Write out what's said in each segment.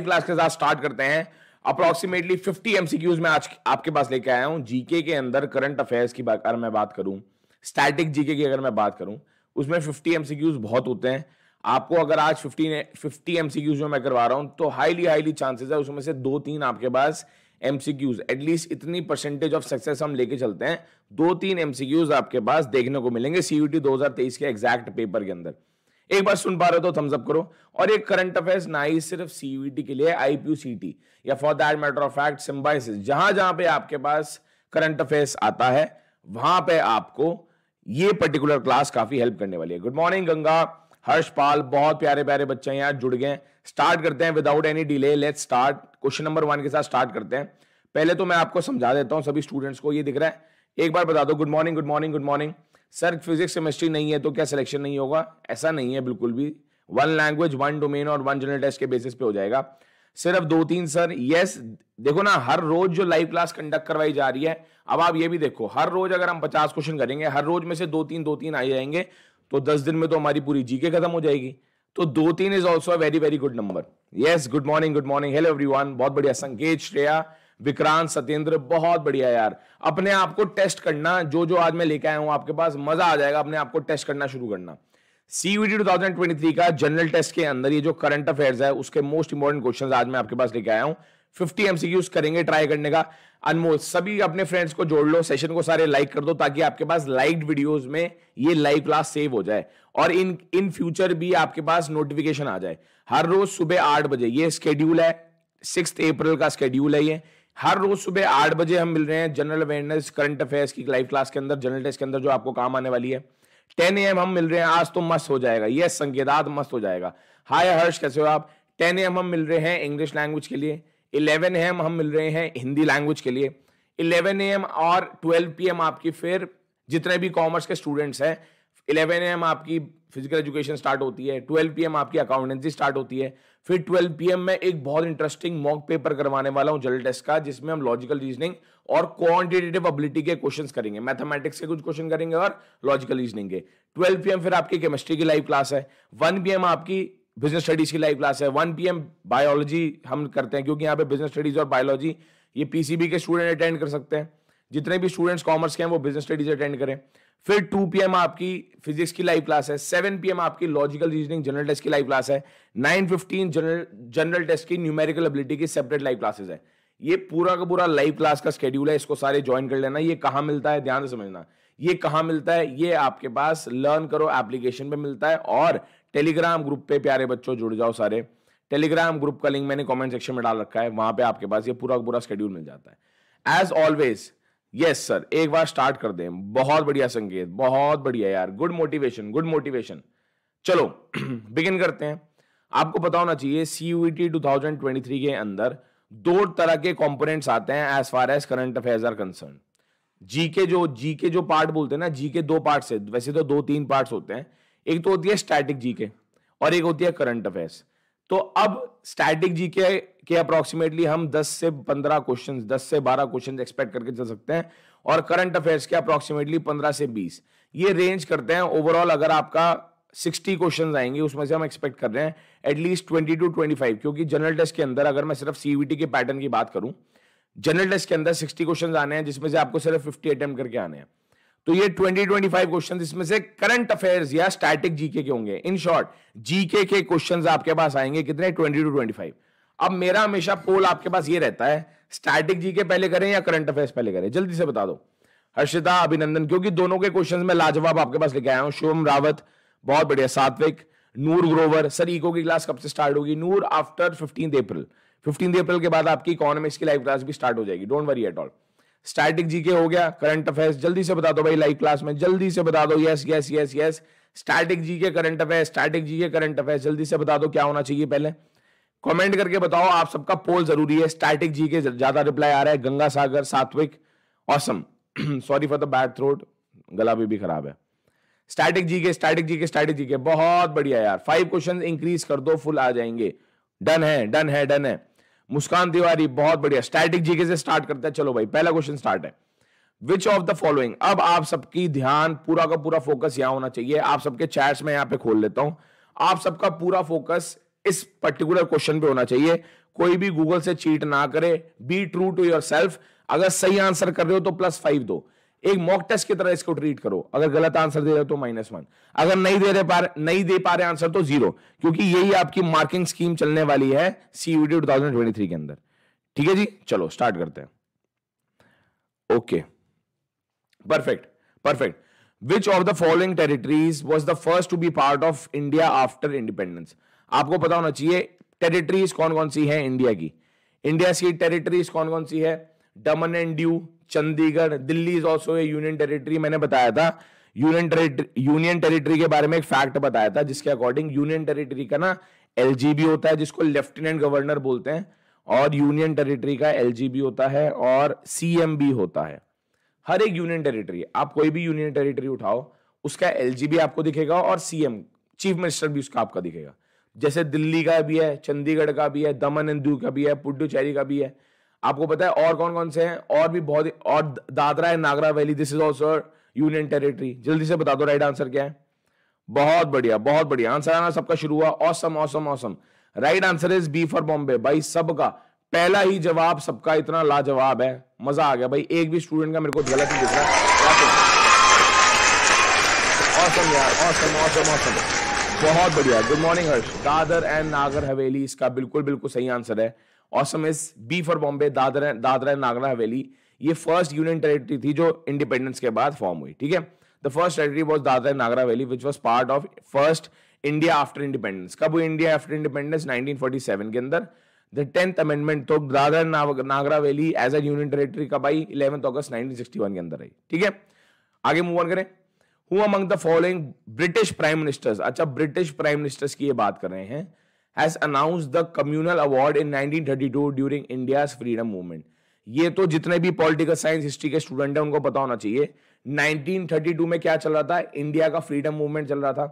Live class के साथ start करते हैं अप्रोक्सीमेटली 50 एमसीक्यूज में आज आपके पास लेके आया हूं जीके के अंदर करंट अफेयर्स की अगर मैं बात करूं स्टैटिक जीके की अगर मैं बात करूं उसमें 50 एमसीक्यूज बहुत होते हैं आपको अगर आज 50 50 एमसीक्यूज में मैं करवा रहा हूं तो हाईली हाईली चांसेस है उसमें से दो तीन आपके पास एमसीक्यूज एटलीस्ट इतनी परसेंटेज ऑफ सक्सेस हम लेके चलते हैं दो तीन एमसीक्यूज आपके पास देखने को मिलेंगे सीयूटी 2023 के एग्जैक्ट पेपर के अंदर एक बार सुन पा रहे हो तो थम्सअप करो और एक करंट अफेयर्स ना ही सिर्फ सीवीटी के लिए आईपीयूसीटी या for that matter of fact Symbiosis जहां जहां पे आपके पास करंट अफेयर्स आता है वहां पे आपको ये पर्टिकुलर क्लास काफी हेल्प करने वाली है गुड मॉर्निंग गंगा हर्षपाल बहुत प्यारे प्यारे बच्चे यार जुड़ गए स्टार्ट करते हैं without any delay let's start question number one के साथ स्टार्ट करते हैं पहले तो मैं आपको समझा देता हूँ सभी स्टूडेंट्स को ये दिख रहा है एक बार बता दो good morning good morning good morning sir physics chemistry नहीं है तो क्या सिलेक्शन नहीं होगा ऐसा नहीं है बिल्कुल भी वन लैंग्वेज वन डोमेन और वन जनरल टेस्ट के बेसिस पे हो जाएगा सिर्फ दो तीन सर यस देखो ना हर रोज जो लाइव क्लास कंडक्ट करवाई जा रही है अब आप ये भी देखो हर रोज अगर हम पचास क्वेश्चन करेंगे हर रोज में से दो तीन दो तीन आ जाएंगे तो दस दिन में तो हमारी पूरी जीके खत्म हो जाएगी तो दो तीन is also very very good number yes good morning good morning hello every बहुत बढ़िया संकेत श्रेया विक्रांत सत्येंद्र बहुत बढ़िया यार अपने आप को टेस्ट करना जो जो आज मैं लेके आया हूं आपके पास मजा आ जाएगा अपने आप को टेस्ट करना शुरू करना सीयूटी 2023 का जनरल टेस्ट के अंदर ये जो करंट अफेयर्स है उसके मोस्ट इंपॉर्टेंट क्वेश्चन आज मैं आपके पास लेके आया हूँ फिफ्टी एमसीक्यूज करेंगे ट्राई करने का अनमोल सभी अपने फ्रेंड्स को जोड़ लो सेशन को सारे लाइक कर दो ताकि आपके पास लाइक वीडियोस में ये लाइव क्लास सेव हो जाए और इन इन फ्यूचर भी आपके पास नोटिफिकेशन आ जाए हर रोज सुबह आठ बजे ये स्केड्यूल है सिक्स अप्रैल का स्केड्यूल है ये हर रोज सुबह आठ बजे हम मिल रहे हैं जनरल अवेयरनेस करंट अफेयर्स की लाइव क्लास के अंदर जनरल टेस्ट के अंदर जो आपको काम आने वाली है टेन ए हम मिल रहे हैं आज तो मस्त हो जाएगा ये संकेदात मस्त हो जाएगा हाय हर्ष कैसे हो आप टेन ए हम मिल रहे हैं इंग्लिश लैंग्वेज के लिए इलेवन ए हम मिल रहे हैं हिंदी लैंग्वेज के लिए इलेवन ए और ट्वेल्व पी आपकी फिर जितने भी कॉमर्स के स्टूडेंट्स हैं इलेवन ए आपकी फिजिकल एजुकेशन स्टार्ट होती है ट्वेल्व पी आपकी अकाउंटेंसी स्टार्ट होती है फिर 12 पीएम में एक बहुत इंटरेस्टिंग मॉक पेपर करवाने वाला हूं जल टेस्ट का जिसमें हम लॉजिकल रीजनिंग और क्वांटिटेटिव एबिलिटी के क्वेश्चंस करेंगे मैथमेटिक्स के कुछ क्वेश्चन करेंगे और लॉजिकल रीजनिंग के 12 पीएम फिर आपकी केमिस्ट्री की लाइव क्लास है 1 पीएम आपकी बिजनेस स्टडीज की लाइव क्लास है 1 पीएम बायोलॉजी हम करते हैं क्योंकि यहाँ पे बिजनेस स्टडीज और बायोलॉजी ये पीसीबी के स्टूडेंट अटेंड कर सकते हैं जितने भी स्टूडेंट्स कॉमर्स के हैं वो बिजनेस स्टडीज अटेंड करें फिर 2 पीएम आपकी फिजिक्स की लाइव क्लास है 7 पीएम आपकी लॉजिकल रीजनिंग जनरल टेस्ट की लाइव क्लास है 9:15 जनरल जनरल टेस्ट की न्यूमेरिकल एबिलिटी की सेपरेट लाइव क्लासेस है ये पूरा का पूरा लाइव क्लास का स्केड्यूल है इसको सारे ज्वाइन कर लेना ये कहाँ मिलता है ध्यान से समझना ये कहाँ मिलता है ये आपके पास लर्न करो एप्लीकेशन पे मिलता है और टेलीग्राम ग्रुप पे प्यारे बच्चों जुड़ जाओ सारे टेलीग्राम ग्रुप का लिंक मैंने कमेंट सेक्शन में डाल रखा है वहां पे आपके पास ये पूरा पूरा स्केड्यूल मिल जाता है एज ऑलवेज यस सर एक बार स्टार्ट कर दें बहुत बढ़िया संकेत बहुत बढ़िया यार गुड मोटिवेशन गुड मोटिवेशन चलो बिगिन करते हैं आपको पता होना चाहिए ट्वेंटी थ्री e के अंदर दो तरह के कॉम्पोनेंट्स आते हैं as far as current affairs are concern G K जो जी के जो पार्ट बोलते हैं ना जी के दो पार्ट से वैसे तो दो तीन पार्ट होते हैं एक तो होती है स्टैटिक जी के और एक होती है करंट अफेयर्स तो अब स्टैटिक जी के कि अप्रॉक्सीमेटली हम 10 से 15 क्वेश्चन 10 से 12 क्वेश्चन एक्सपेक्ट करके चल सकते हैं और करंट अफेयर्स के अप्रॉक्सीमेटली 15 से 20 ये रेंज करते हैं ओवरऑल अगर आपका 60 क्वेश्चंस आएंगे उसमें से हम एक्सपेक्ट कर रहे हैं एटलीस्ट 20 टू 25 क्योंकि जनरल टेस्ट के अंदर अगर मैं सिर्फ सीईटी e के पैटर्न की बात करूं जनरल टेस्ट के अंदर 60 क्वेश्चंस आने हैं जिसमें से आपको सिर्फ 50 अटेम्प्ट करके आने हैं तो ये 20 25 क्वेश्चंस इसमें से करंट अफेयर्स या स्टैटिक जीके के होंगे इन शॉर्ट जीके के क्वेश्चंस आपके पास आएंगे कितने 20 टू 25 अब मेरा हमेशा पोल आपके पास ये रहता है स्टैटिक जी के पहले करें या करंट अफेयर्स पहले करें जल्दी से बता दो हर्षिता अभिनंदन क्योंकि दोनों के क्वेश्चन में लाजवाब आपके पास लेके आया हूँ शुभम रावत बहुत बढ़िया सात्विक नूर ग्रोवर सर इको की क्लास कब से स्टार्ट होगी Noor after fifteen April fifteen April के बाद आपकी इकोनॉमिक्स की लाइव क्लास भी स्टार्ट हो जाएगी don't worry at all static G K हो गया करंट अफेयर्स जल्दी से बता दो भाई लाइव क्लास में जल्दी से बता दो yes yes yes yes static G K current affair static G K current affair जल्दी से बता दो क्या होना चाहिए पहले कमेंट करके बताओ आप सबका पोल जरूरी है स्टैटिक जी के ज्यादा रिप्लाई आ रहा है Ganga Sagar Satvik awesome sorry for the bad throat गला भी, भी खराब है स्टैटिक जी के स्टैटिक जी के स्टैटिक जी के बहुत बढ़िया यार फाइव क्वेश्चन इंक्रीज कर दो फुल आ जाएंगे डन है डन है डन है मुस्कान तिवारी बहुत बढ़िया स्टैटिक जीके से स्टार्ट करते हैं चलो भाई पहला क्वेश्चन स्टार्ट है विच ऑफ द फॉलोइंग अब आप सबकी ध्यान पूरा का पूरा फोकस यहां होना चाहिए आप सबके चैट्स में यहां पे खोल लेता हूं आप सबका पूरा फोकस इस पर्टिकुलर क्वेश्चन पे होना चाहिए कोई भी गूगल से चीट ना करे be true to yourself अगर सही आंसर कर रहे हो तो प्लस फाइव दो एक मॉक टेस्ट की तरह इसको ट्रीट करो अगर गलत आंसर दे रहे हो तो माइनस वन अगर नहीं दे रहे पा नहीं दे पा रहे आंसर तो जीरो क्योंकि यही आपकी मार्किंग स्कीम चलने वाली है सीयूडी ट्वेंटी थ्री के अंदर ठीक है जी चलो स्टार्ट करते हैं okay perfect perfect which of the following territories was the first to be part of India after independence आपको पता होना चाहिए टेरिटरीज कौन कौन सी है इंडिया की इंडिया की टेरिटरीज कौन कौन सी है Daman and Diu Chandigarh Delhi is also a union territory मैंने बताया था यूनियन टेरिटरी यूनियन टेरिटरी के बारे में एक फैक्ट बताया था जिसके अकॉर्डिंग यूनियन टेरिटरी का ना एल होता है जिसको लेफ्टिनेंट गवर्नर बोलते हैं और यूनियन टेरिटरी का एल होता है और सी होता है हर एक यूनियन टेरिटरी आप कोई भी यूनियन टेरिटरी उठाओ उसका एल आपको दिखेगा और सीएम चीफ मिनिस्टर भी उसका आपका दिखेगा जैसे दिल्ली का भी है चंडीगढ़ का भी है दमन एंड का भी है पुडुचेरी का भी है आपको पता है और कौन कौन से हैं और भी बहुत और Dadra and Nagar Haveli this is also union territory जल्दी से बता दो राइट आंसर क्या है बहुत बढ़िया बहुत बढ़िया आंसर आना सबका शुरू हुआ awesome awesome awesome right answer is B for Bombay भाई सबका पहला ही जवाब सबका इतना लाजवाब है मजा आ गया भाई एक भी स्टूडेंट का मेरे को गलत नहीं दिख रहा है औसम यार ऑसम ऑसम ऑसम बहुत बढ़िया good morning Harsh Dadar and Nagar Haveli इसका बिल्कुल बिल्कुल सही आंसर है awesome is B for Bombay Dadar and Dadra and Nagar Haveli ये फर्स्ट यूनियन टेरिटरी थी जो इंडिपेंडेंस के बाद फॉर्म हुई ठीक है the first territory was Dadar and Nagar Haveli which was part of first India after independence कब हुई इंडिया आफ्टर इंडिपेंडेंस 1947 के अंदर द टेंथ अमेंडमेंट तो Dadar Nagar Haveli as a union territory कब आई इलेवंथ अगस्त 1961 के अंदर आई ठीक है आगे मूव ऑन करें who among the following British prime ministers अच्छा ब्रिटिश प्राइम मिनिस्टर्स की ये बात कर रहे हैं has announce the communal award in 1932 during India freedom movement ये तो जितने भी पॉलिटिकल साइंस हिस्ट्री के स्टूडेंट हैं उनको पता होना चाहिए 1932 में क्या चल रहा था इंडिया का फ्रीडम मूवमेंट चल रहा था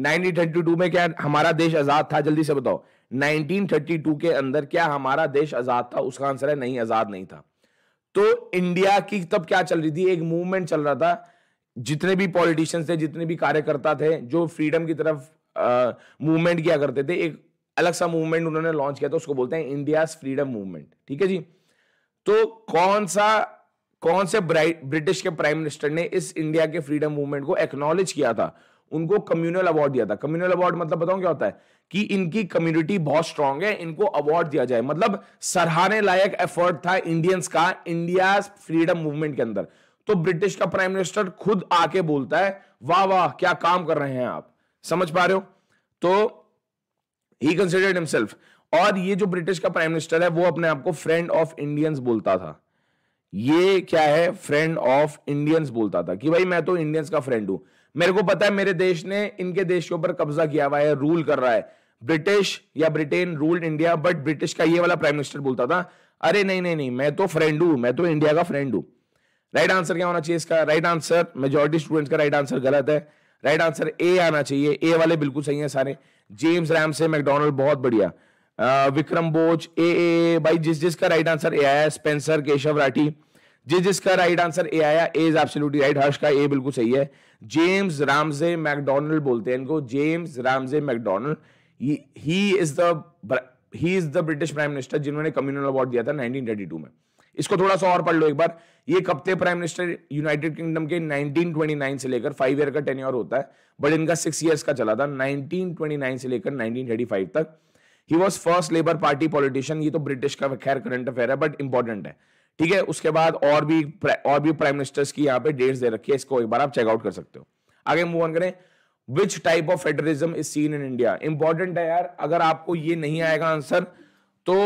1932 में क्या हमारा देश आजाद था जल्दी से बताओ 1932 के अंदर क्या हमारा देश आजाद था उसका आंसर है नहीं आजाद नहीं था तो इंडिया की तब क्या चल रही थी एक मूवमेंट चल रहा था जितने भी पॉलिटिशियंस थे जितने भी कार्यकर्ता थे जो फ्रीडम की तरफ मूवमेंट किया करते थे एक अलग सा मूवमेंट उन्होंने लॉन्च किया था उसको बोलते हैं इंडिया फ्रीडम मूवमेंट ठीक है जी तो कौन सा कौन से ब्रिटिश के प्राइम मिनिस्टर ने इस इंडिया के फ्रीडम मूवमेंट को एक्नॉलेज किया था उनको कम्युनल अवार्ड दिया था कम्युनल अवार्ड मतलब बताऊं क्या होता है कि इनकी कम्युनिटी बहुत स्ट्रांग है इनको अवार्ड दिया जाए मतलब सराहने लायक एफर्ट था इंडियंस का इंडिया फ्रीडम मूवमेंट के अंदर तो ब्रिटिश का प्राइम मिनिस्टर खुद आके बोलता है वाह वाह क्या काम कर रहे हैं आप समझ पा रहे हो तो ही कंसिडर्ड हिमसेल्फ और ये जो ब्रिटिश का प्राइम मिनिस्टर है वो अपने आप को फ्रेंड ऑफ इंडियंस बोलता था ये क्या है फ्रेंड ऑफ इंडियंस बोलता था कि भाई मैं तो इंडियंस का फ्रेंड हूं मेरे को पता है मेरे देश ने इनके देश के ऊपर कब्जा किया हुआ है रूल कर रहा है ब्रिटिश या Britain ruled India but British का ये वाला प्राइम मिनिस्टर बोलता था अरे नहीं नहीं नहीं मैं तो फ्रेंड हूं मैं तो इंडिया का फ्रेंड हूं राइट आंसर क्या होना चाहिए इसका राइट आंसर मेजोरिटी स्टूडेंट्स का राइट आंसर गलत है राइट आंसर ए आना चाहिए ए वाले बिल्कुल सही है सारे जेम्स रैम से मैकडोनल्ड बहुत बढ़िया विक्रम बोच ए, ए ए भाई जिस जिसका राइट आंसर ए आया स्पेंसर केशव राठी जिस जिसका राइट आंसर ए आया A is absolutely right Harsh का ए बिल्कुल सही है जेम्स रामजे मैकडोनल्ड बोलते हैं इनको James Ramsay MacDonald he is the he is the British prime minister जिन्होंने कम्युनल अवार्ड दिया था 1932 में इसको थोड़ा सा और पढ़ लो एक बार ये कब थे प्राइम मिनिस्टर यूनाइटेड किंगडम के 1929 से लेकर फाइव ईयर का टेन्योर होता है बट इनका सिक्स ईयर्स का चला था 1929 से लेकर 1935 तक he was first Labour party politician ये तो ब्रिटिश का खैर करंट अफेयर है बट इंपॉर्टेंट है ठीक है उसके बाद और भी और भी प्राइम मिनिस्टर्स की यहाँ पे डेट्स दे रखी है इसको एक बार आप चेकआउट कर सकते हो आगे मूव ऑन करें which type of federalism is seen in India important है यार अगर आपको ये नहीं आएगा आंसर तो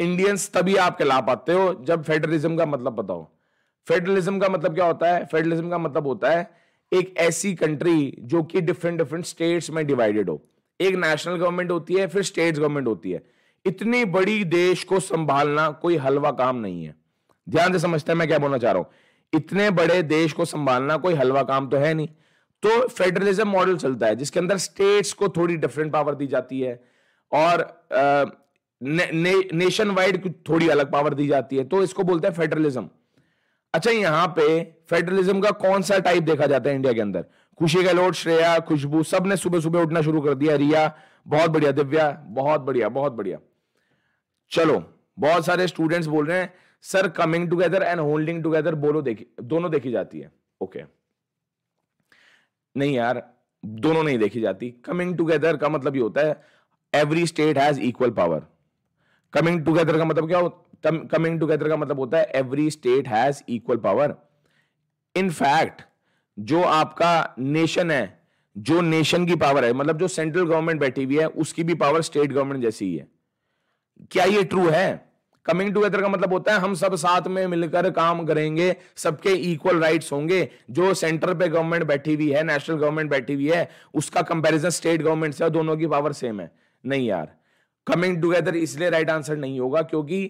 इंडियंस तभी आपके ला पाते हो जब फेडरलिज्म का मतलब पता हो फेडरलिज्म का मतलब क्या होता है फेडरलिज्म का मतलब होता है एक ऐसी कंट्री जो कि डिफरेंट डिफरेंट स्टेट्स में डिवाइडेड हो एक नेशनल गवर्नमेंट होती है फिर स्टेट गवर्नमेंट होती है इतनी बड़ी देश को संभालना कोई हलवा काम नहीं है ध्यान से समझते हैं मैं क्या बोलना चाह रहा हूं इतने बड़े देश को संभालना कोई हलवा काम तो है नहीं तो फेडरलिज्म मॉडल चलता है जिसके अंदर स्टेट्स को थोड़ी डिफरेंट पावर दी जाती है और ने, ने, नेशन वाइड थोड़ी अलग पावर दी जाती है तो इसको बोलते हैं फेडरलिज्म अच्छा यहां पे फेडरलिज्म का कौन सा टाइप देखा जाता है इंडिया के अंदर खुशी गहलोत श्रेया खुशबू सब ने सुबह सुबह उठना शुरू कर दिया रिया बहुत बढ़िया दिव्या बहुत बढ़िया बहुत बढ़िया चलो बहुत सारे स्टूडेंट्स बोल रहे हैं sir coming together and holding together बोलो देखी दोनों देखी जाती है ओके okay. नहीं यार दोनों नहीं देखी जाती कमिंग टुगेदर का मतलब ये होता है every state has equal power coming together का मतलब क्या कमिंग टुगेदर का मतलब होता है every state has equal power in fact जो आपका नेशन है जो नेशन की पावर है मतलब जो सेंट्रल गवर्नमेंट बैठी हुई है उसकी भी पावर स्टेट गवर्नमेंट जैसी ही है क्या ये ट्रू है कमिंग टुगेदर का मतलब होता है हम सब साथ में मिलकर काम करेंगे सबके इक्वल राइट्स होंगे जो सेंटर पे गवर्नमेंट बैठी हुई है नेशनल गवर्नमेंट बैठी हुई है उसका कंपैरिजन स्टेट गवर्नमेंट से दोनों की पावर सेम है नहीं यार कमिंग टुगेदर इसलिए राइट आंसर नहीं होगा क्योंकि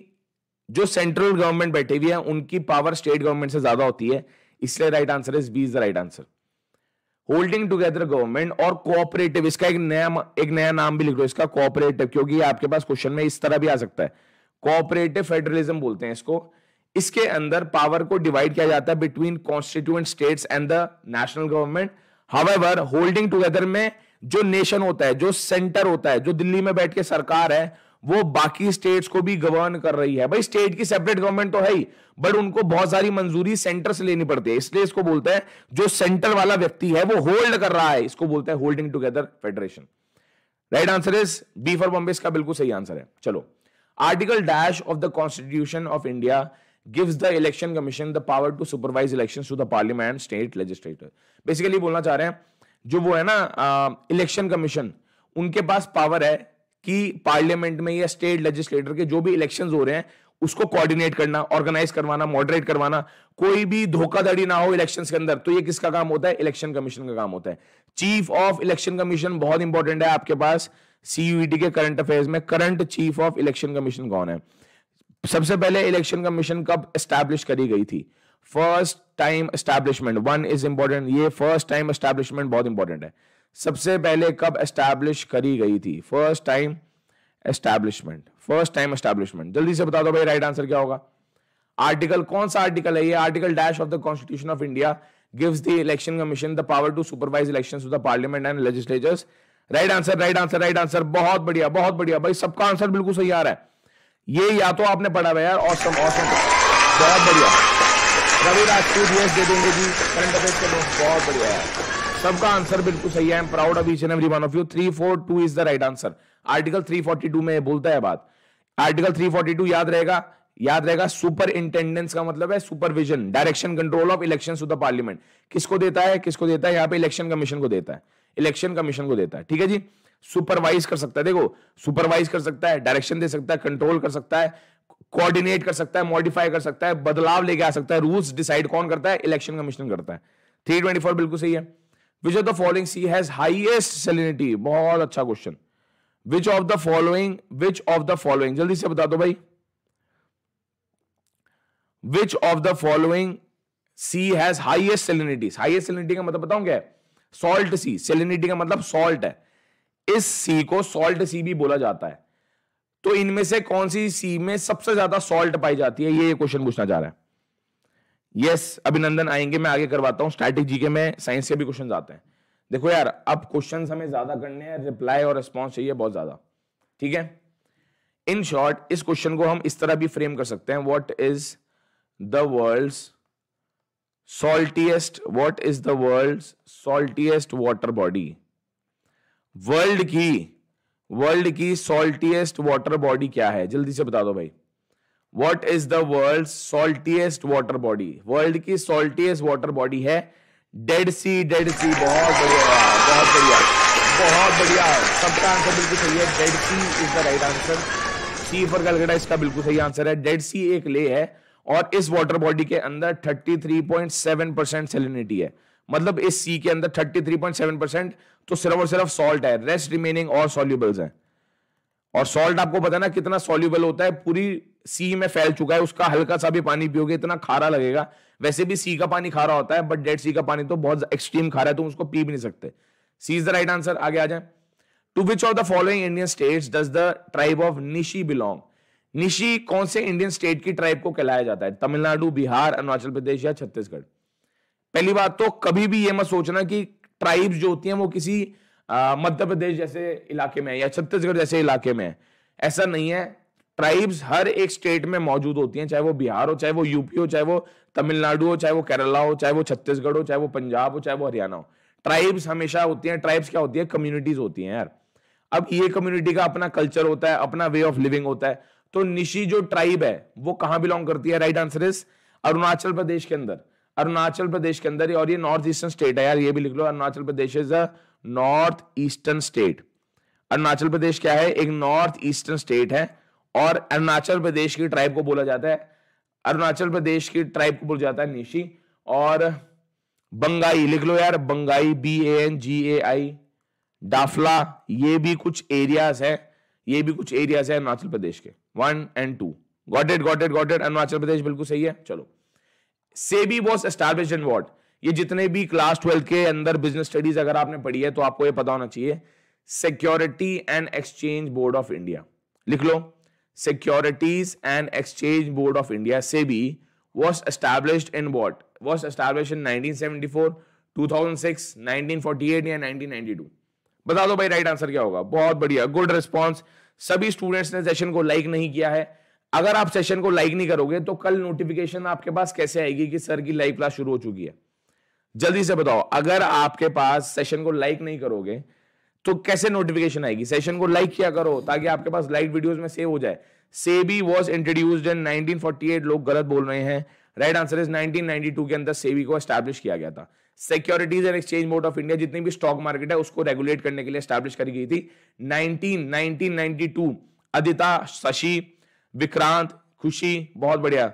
जो सेंट्रल गवर्नमेंट बैठी हुई है उनकी पावर स्टेट गवर्नमेंट से ज्यादा होती है इसलिए right answer is B is the right answer holding together government और कोऑपरेटिव इसका एक नया एक नया नाम भी लिख लो इसका कोऑपरेटिव क्योंकि आपके पास क्वेश्चन में इस तरह भी आ सकता है कोऑपरेटिव फेडरलिज्म बोलते हैं इसको इसके अंदर पावर को डिवाइड किया जाता है between constituent states and the national government however holding together में जो नेशन होता है जो सेंटर होता है जो दिल्ली में बैठ के सरकार है वो बाकी स्टेट्स को भी गवर्न कर रही है भाई स्टेट की सेपरेट गवर्नमेंट तो है ही बट उनको बहुत सारी मंजूरी सेंटर से लेनी पड़ती है इसलिए इसको बोलते हैं जो सेंटर वाला व्यक्ति है वो होल्ड कर रहा है इसको बोलते हैं holding together federation right answer is B for Bombay इसका बिल्कुल सही आंसर है चलो article dash of the constitution of India gives the election commission the power to supervise election to the parliament state legislator basically बोलना चाह रहे हैं जो वो है ना इलेक्शन कमीशन उनके पास पावर है कि पार्लियामेंट में या स्टेट लेजिस्लेटर के जो भी इलेक्शंस हो रहे हैं उसको कोऑर्डिनेट करना ऑर्गेनाइज करवाना मॉडरेट करवाना कोई भी धोखाधड़ी ना हो इलेक्शन के अंदर तो ये किसका काम होता है इलेक्शन कमीशन का काम होता है चीफ ऑफ इलेक्शन कमीशन बहुत इंपॉर्टेंट है आपके पास सीयूईटी e के करंट अफेयर्स में current chief of election commission कौन है सबसे पहले इलेक्शन कमीशन कब एस्टैब्लिश करी गई थी first time establishment one is important ये फर्स्ट टाइम एस्टैब्लिशमेंट बहुत इंपॉर्टेंट है सबसे पहले कब एस्टैब्लिश करी गई थी first time establishment first time establishment जल्दी से बता दो भाई राइट आंसर क्या होगा आर्टिकल कौन सा आर्टिकल है ये article dash of the constitution of India gives the election commission the power to supervise election of the parliament and legislatures right answer right answer right answer बहुत बढ़िया बहुत बढ़िया भाई सबका आंसर बिल्कुल सही आ रहा है ये या तो आपने पढ़ा हुआ यार और सब बहुत बढ़िया रविराज टू डी दे देंगे जी करंट अफेयर के नोट बहुत बढ़िया है सबका आंसर बिल्कुल सही है proud of and every one of you 342 is the right answer article 342 में बोलता है बात आर्टिकल थ्री फोर्टी टू याद रहेगा याद रहेगा सुपर इंटेंडेंस का मतलब है supervision direction control of election to the parliament किसको देता है किसको देता है यहाँ पे इलेक्शन कमीशन को देता है इलेक्शन कमीशन को देता है ठीक है जी सुपरवाइज कर सकता है देखो सुपरवाइज कर सकता है डायरेक्शन दे सकता है कंट्रोल कर सकता है कोऑर्डिनेट कर सकता है मॉडिफाई कर सकता है बदलाव लेके आ सकता है रूल्स डिसाइड कौन करता है इलेक्शन कमीशन करता है थ्री ट्वेंटी फोर बिल्कुल सही है which of the following sea has highest salinity बहुत अच्छा question which of the following which of the following जल्दी से बता दो भाई which of the following sea has highest salinity highest salinity का मतलब बताऊं क्या सॉल्ट सी सेलिनिटी का मतलब सॉल्ट है इस सी को सॉल्ट सी भी बोला जाता है तो इनमें से कौन सी सी में सबसे ज्यादा सॉल्ट पाई जाती है ये क्वेश्चन पूछना चाह रहा है यस yes, अभिनंदन आएंगे मैं आगे करवाता हूँ स्ट्रैटेजी जीके में साइंस के भी क्वेश्चन आते हैं देखो यार अब क्वेश्चन हमें ज्यादा करने हैं रिप्लाई और रिस्पॉन्स चाहिए बहुत ज्यादा ठीक है इन शॉर्ट इस क्वेश्चन को हम इस तरह भी फ्रेम कर सकते हैं what is the world saltiest what is the world saltiest water body world की वर्ल्ड की सॉल्टीएस्ट वाटर बॉडी क्या है जल्दी से बता दो भाई what is the world saltiest water body world की सॉल्टीएस्ट वाटर बॉडी है डेड सी डेड सी बहुत बढ़िया बहुत बढ़िया बहुत बढ़िया सबका आंसर बिल्कुल सही है dead sea is the right answer C for Calcutta इसका बिल्कुल सही आंसर है डेड सी एक ले है और इस वाटर बॉडी के अंदर 33.7 परसेंट सेलिनिटी है मतलब इस सी के अंदर 33.7 परसेंट तो सिर्फ और सिर्फ सॉल्ट है रेस्ट रिमेनिंग और सॉल्यूबल्स हैं और सॉल्ट आपको पता ना कितना सॉल्यूबल होता है पूरी सी में फैल चुका है उसका हल्का सा भी पानी पियोगे इतना खारा लगेगा वैसे भी सी का पानी खारा होता है बट डेड सी का पानी तो बहुत एक्सट्रीम खारा है तुम तो उसको पी भी नहीं सकते C is the right answer आगे आ जाए two which of the following Indian state does the tribe of Nishi belong Nishi कौन से इंडियन स्टेट की ट्राइब को कहलाया जाता है तमिलनाडु बिहार अरुणाचल प्रदेश या छत्तीसगढ़ पहली बात तो कभी भी ये मत सोचना कि ट्राइब्स जो होती हैं वो किसी मध्य प्रदेश जैसे इलाके में है या छत्तीसगढ़ जैसे इलाके में है ऐसा नहीं है ट्राइब्स हर एक स्टेट में मौजूद होती हैं चाहे वो बिहार हो चाहे वो यूपी हो चाहे वो तमिलनाडु हो चाहे वो केरला हो चाहे वो छत्तीसगढ़ हो चाहे वो पंजाब हो चाहे वो हरियाणा हो ट्राइब्स हमेशा होती हैं ट्राइब्स क्या होती है कम्युनिटीज होती हैं यार अब ये कम्युनिटी का अपना कल्चर होता है अपना वे ऑफ लिविंग होता है तो निशी जो ट्राइब है वो कहाँ बिलोंग करती है right answer is Arunachal Pradesh के अंदर अरुणाचल प्रदेश के अंदर और ये नॉर्थ ईस्टर्न स्टेट है यार ये भी लिख लो Arunachal Pradesh is a north eastern state Arunachal Pradesh क्या है एक नॉर्थ ईस्टर्न स्टेट है और अरुणाचल प्रदेश की ट्राइब को बोला जाता है अरुणाचल प्रदेश की ट्राइब को बोला जाता है निशी और बंगाई लिख लो यार Bangai B A N G A I Dafla ये भी कुछ एरियाज है ये भी कुछ एरियाज है अरुणाचल प्रदेश के one and two got it got it got it Arunachal Pradesh बिल्कुल सही है चलो SEBI was establish in what ये जितने भी क्लास ट्वेल्व के अंदर बिजनेस स्टडीज अगर आपने पढ़ी है तो आपको ये पता होना चाहिए security and exchange board of India लिख लो securities and exchange board of India SEBI was establish in what was establish in 1974 2006 1948 बता दो भाई राइट आंसर क्या होगा बहुत बढ़िया गुड रिस्पॉन्स सभी स्टूडेंट्स ने सेशन को लाइक नहीं किया है अगर आप सेशन को लाइक नहीं करोगे तो कल नोटिफिकेशन आपके पास कैसे आएगी कि सर की लाइव क्लास शुरू हो चुकी है जल्दी से बताओ अगर आपके पास सेशन को लाइक नहीं करोगे तो कैसे नोटिफिकेशन आएगी सेशन को लाइक किया करो ताकि आपके पास लाइव वीडियोस में सेव हो जाए सेबी वॉज इंट्रोड्यूस इन 1948 लोग गलत बोल रहे हैं राइट आंसर इज 1992 के अंदर सेबी को एस्टैब्लिश किया गया था securities and exchange board of India जितनी भी स्टॉक मार्केट है उसको रेगुलेट करने के लिए स्टैब्लिश करी गई थी 19 1992 अदिता शशि विक्रांत खुशी बहुत बढ़िया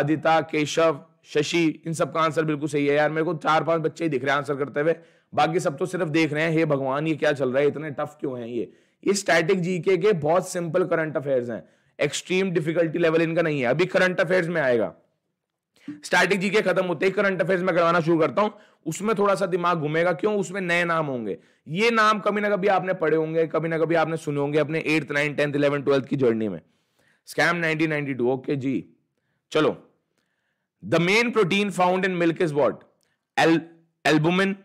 अदिता केशव शशि इन सबका आंसर बिल्कुल सही है यार मेरे को चार पांच बच्चे ही दिख रहे हैं आंसर करते हुए बाकी सब तो सिर्फ देख रहे हैं हे भगवान ये क्या चल रहा है इतने टफ क्यों है ये ये स्टैटिक जीके के बहुत सिंपल करंट अफेयर्स हैं एक्सट्रीम डिफिकल्टी लेवल इनका नहीं है अभी करंट अफेयर्स में आएगा स्टैटिक जीके खत्म होते ही करंट अफेयर्स में करवाना शुरू करता हूं उसमें थोड़ा सा दिमाग घूमेगा क्यों उसमें नए नाम होंगे ये नाम कभी ना कभी आपने पढ़े होंगे कभी ना कभी आपने सुने होंगे अपने eighth nine tenth eleven twelfth की जर्नी में स्कैम 1992 ओके जी चलो the main protein found in milk is what albumin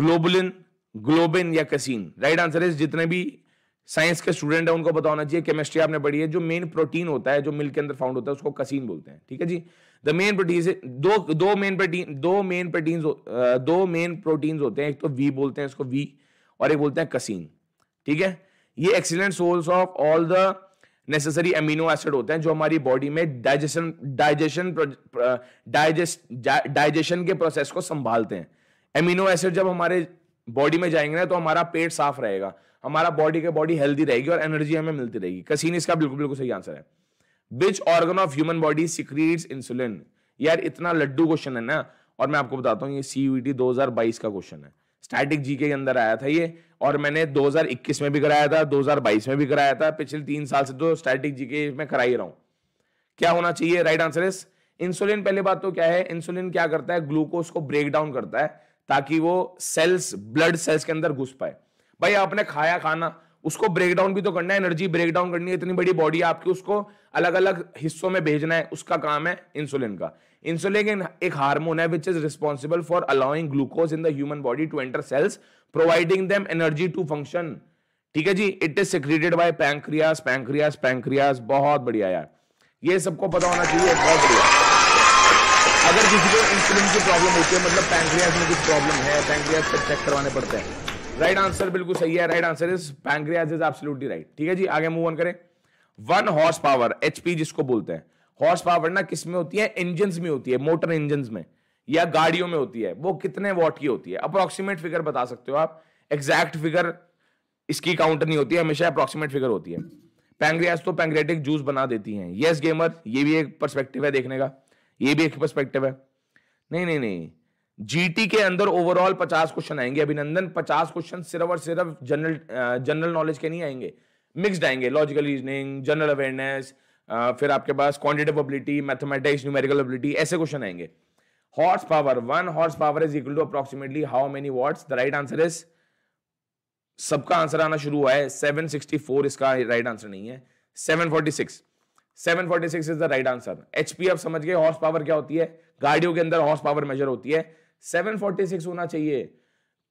globulin globin या कसीन राइट आंसर है जितने भी साइंस के स्टूडेंट है उनको बताना चाहिए केमिस्ट्री आपने पढ़ी है जो मेन प्रोटीन होता है जो मिल्क के अंदर फाउंड होता है उसको कसीन बोलते हैं ठीक है जी द मेन प्रोटीन दो दो मेन प्रोटीन दो मेन प्रोटीन दो मेन प्रोटीन होते हैं एक तो वी बोलते हैं इसको वी और एक बोलते हैं कसीन ठीक है ये excellent source of all the necessary amino acid होते हैं जो हमारी बॉडी में डाइजेशन डाइजेशन डाइजेस्ट डाइजेशन के प्रोसेस को संभालते हैं एमिनो एसिड जब हमारे बॉडी में जाएंगे ना तो हमारा पेट साफ रहेगा हमारा बॉडी के बॉडी हेल्दी रहेगी और एनर्जी हमें मिलती रहेगी कसीन इसका बिल्कुल बिल्कुल सही आंसर है which organ of human body secrete insulin यार इतना लड्डू क्वेश्चन है ना और मैं आपको बताता हूँ ये सीयूटी e दो का क्वेश्चन है स्टैटिक जी के अंदर आया था ये और मैंने 2021 में भी कराया था 2022 में भी कराया था पिछले तीन साल से तो स्टैटिक जीके में करा ही रहा हूं क्या होना चाहिए राइट आंसर इज इंसुलिन पहले बात तो क्या है इंसुलिन क्या करता है ग्लूकोज को ब्रेक डाउन करता है ताकि वो सेल्स ब्लड सेल्स के अंदर घुस पाए भाई आपने खाया खाना उसको ब्रेक डाउन भी तो करना है एनर्जी ब्रेक डाउन करनी है इतनी बड़ी बॉडी है आपकी उसको अलग अलग हिस्सों में भेजना है उसका काम है इंसुलिन का इंसुलिन एक हार्मोन है which is responsible for allowing glucose in the human body to enter cells providing them energy to function ठीक है जी it is secreted by pancreas pancreas pancreas बहुत बढ़िया यार ये सबको पता होना चाहिए बहुत बढ़िया अगर किसी को इंसुलिन की प्रॉब्लम होती है मतलब पैंक्रियास में कुछ प्रॉब्लम है पैंक्रियास पर चेक करवाने पड़ते हैं राइट आंसर बिल्कुल सही है right answer is pancreas is absolutely right ठीक है जी आगे मूव ऑन करें वन हॉर्स पावर एचपी जिसको बोलते हैं हॉर्स पावर ना किस में होती है इंजन में होती है मोटर इंजन में या गाड़ियों में होती है वो कितने वॉट की होती है अप्रोक्सीमेट फिगर बता सकते हो आप एग्जैक्ट फिगर इसकी काउंट नहीं होती है हमेशा अप्रोक्सीमेट फिगर होती है पैंग्रियाज तो पैंग्रेटिक जूस बना देती हैं यस गेमर ये भी एक परस्पेक्टिव है देखने का ये भी एक परस्पेक्टिव है नहीं नहीं नहीं जीटी के अंदर ओवरऑल पचास क्वेश्चन आएंगे अभिनंदन पचास क्वेश्चन सिर्फ और सिर्फ जनरल जनरल नॉलेज के नहीं आएंगे मिक्सड आएंगे लॉजिकल रीजनिंग जनरल अवेयरनेस फिर आपके पास quantitative ability mathematics numerical ability ऐसे क्वेश्चन आएंगे horse power one horse power is equal to approximately how many watts the right answer is सबका आंसर आना शुरू हुआ है 764 इसका राइट आंसर नहीं है 746 746 is the right answer HP आप समझ गए हॉर्स पावर क्या होती है गाड़ियों के अंदर हॉर्स पावर मेजर होती है सेवन फोर्टी सिक्स होना चाहिए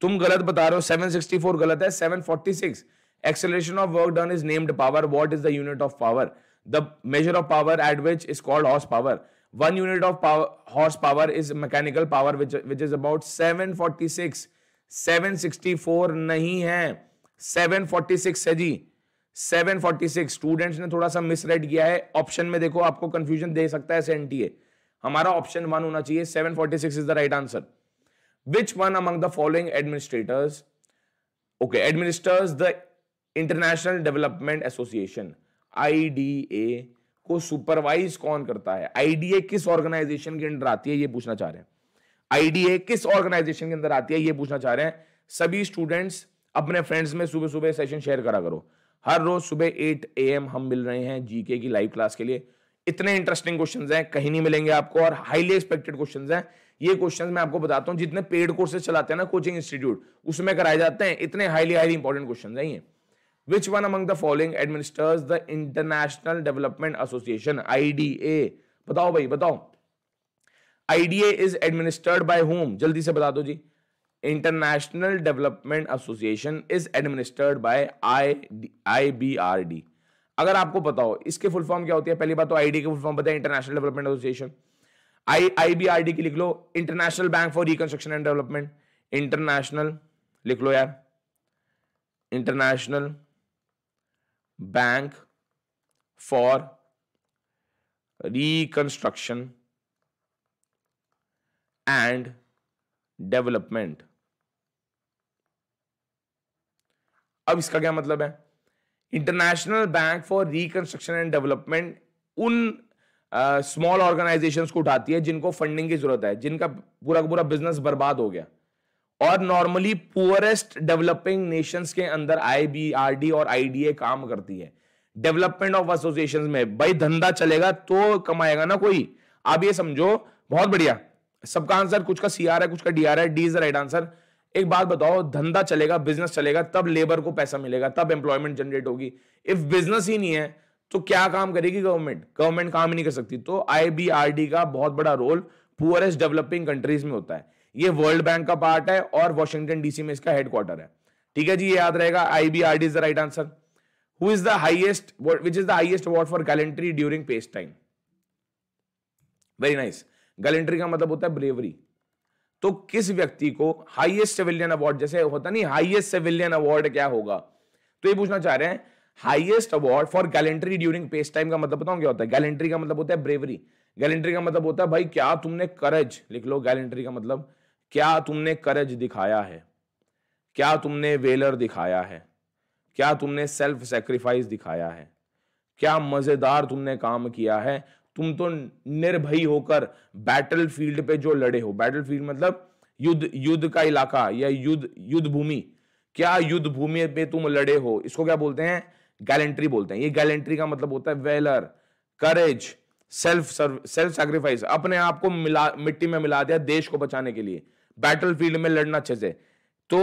तुम गलत बता रहे हो फोर गलत है 746 acceleration of work done is named power what is the unit of power the measure of power at which is called horse power one unit of power horse power is mechanical power which is about 746 764 नहीं है 746 है जी 746 students ने थोड़ा सा misread किया है option में देखो आपको कंफ्यूजन दे सकता है एस हमारा ऑप्शन वन होना चाहिए 746 is the right answer Which one among the following administrators? Okay, administers the International Development Association IDA को सुपरवाइज कौन करता है आईडीए किस ऑर्गेनाइजेशन के अंदर आती है ये पूछना चाह रहे हैं आईडीए किस ऑर्गेनाइजेशन के अंदर आती है ये पूछना चाह रहे हैं सभी स्टूडेंट्स अपने फ्रेंड्स में सुबह सुबह सेशन शेयर करा करो हर रोज सुबह 8 एम हम मिल रहे हैं जीके की लाइव क्लास के लिए इतने इंटरेस्टिंग क्वेश्चंस हैं कहीं नहीं मिलेंगे आपको और हाईली एक्सपेक्टेड क्वेश्चंस हैं ये क्वेश्चंस मैं आपको बताता हूं जितने पेड कोर्सेज चलाते हैं ना कोचिंग इंस्टीट्यूट उसमें कराए जाते हैं इतने हाईली हाईली इंपॉर्टेंट क्वेश्चन है ये which one among the following administers the international development association IDA बताओ भाई बताओ IDA is administered by whom जल्दी से बता दो जी international development association is administered by I I B R D अगर आपको बताओ इसके फुल फॉर्म क्या होती है पहली बात तो आईडी के फुल फॉर्म पता international development association I IBRD की लिख लो international bank for reconstruction and development international लिख लो यार international bank for reconstruction and development अब इसका क्या मतलब है international bank for reconstruction and development उन स्मॉल uh, ऑर्गेनाइजेशंस को उठाती है जिनको फंडिंग की जरूरत है जिनका पूरा का पूरा बिजनेस बर्बाद हो गया और नॉर्मली पुअरेस्ट डेवलपिंग नेशंस के अंदर आईबीआरडी और आईडीए काम करती है डेवलपमेंट ऑफ एसोसिएशन में भाई धंधा चलेगा तो कमाएगा ना कोई आप ये समझो बहुत बढ़िया सबका आंसर कुछ का सी है कुछ का डी आर है D is the right answer एक बात बताओ धंधा चलेगा बिजनेस चलेगा तब लेबर को पैसा मिलेगा तब एम्प्लॉयमेंट जनरेट होगी इफ बिजनेस ही नहीं है तो क्या काम करेगी गवर्नमेंट गवर्नमेंट काम ही नहीं कर सकती तो आईबीआरडी का बहुत बड़ा रोल पुअरेस्ट डेवलपिंग कंट्रीज में होता है ये वर्ल्ड बैंक का पार्ट है और वॉशिंगटन डीसी में इसका हेडक्वार्टर है ठीक है जी ये याद रहेगा IBRD is the right answer who is the highest which is the highest award for gallantry during peace time very nice gallantry का मतलब होता है ब्रेवरी तो किस व्यक्ति को हाईएस्ट सिविलियन अवार्ड जैसे होता नहीं हाईएस्ट सिविलियन अवार्ड क्या होगा तो ये पूछना चाह रहे हैं highest award for gallantry during peace time का मतलब बताऊं क्या होता है गैलेंट्री का मतलब होता है ब्रेवरी गैलेंट्री का मतलब होता है भाई क्या तुमने करज लिख लो गैलेंट्री का मतलब क्या तुमने करज दिखाया है क्या तुमने वेलर दिखाया है क्या तुमने सेल्फ सेक्रीफाइस दिखाया है क्या मजेदार तुमने काम किया है तुम तो निर्भयी होकर बैटल फील्ड पे जो लड़े हो बैटल फील्ड मतलब युद्ध युद्ध का इलाका या युद्ध युद्ध भूमि क्या युद्ध भूमि पे तुम लड़े हो इसको क्या बोलते हैं गैलेंट्री बोलते हैं ये गैलेंट्री का मतलब होता है valour courage self self sacrifice अपने आप को मिला मिट्टी में मिला दिया देश को बचाने के लिए बैटल फील्ड में लड़ना अच्छे से तो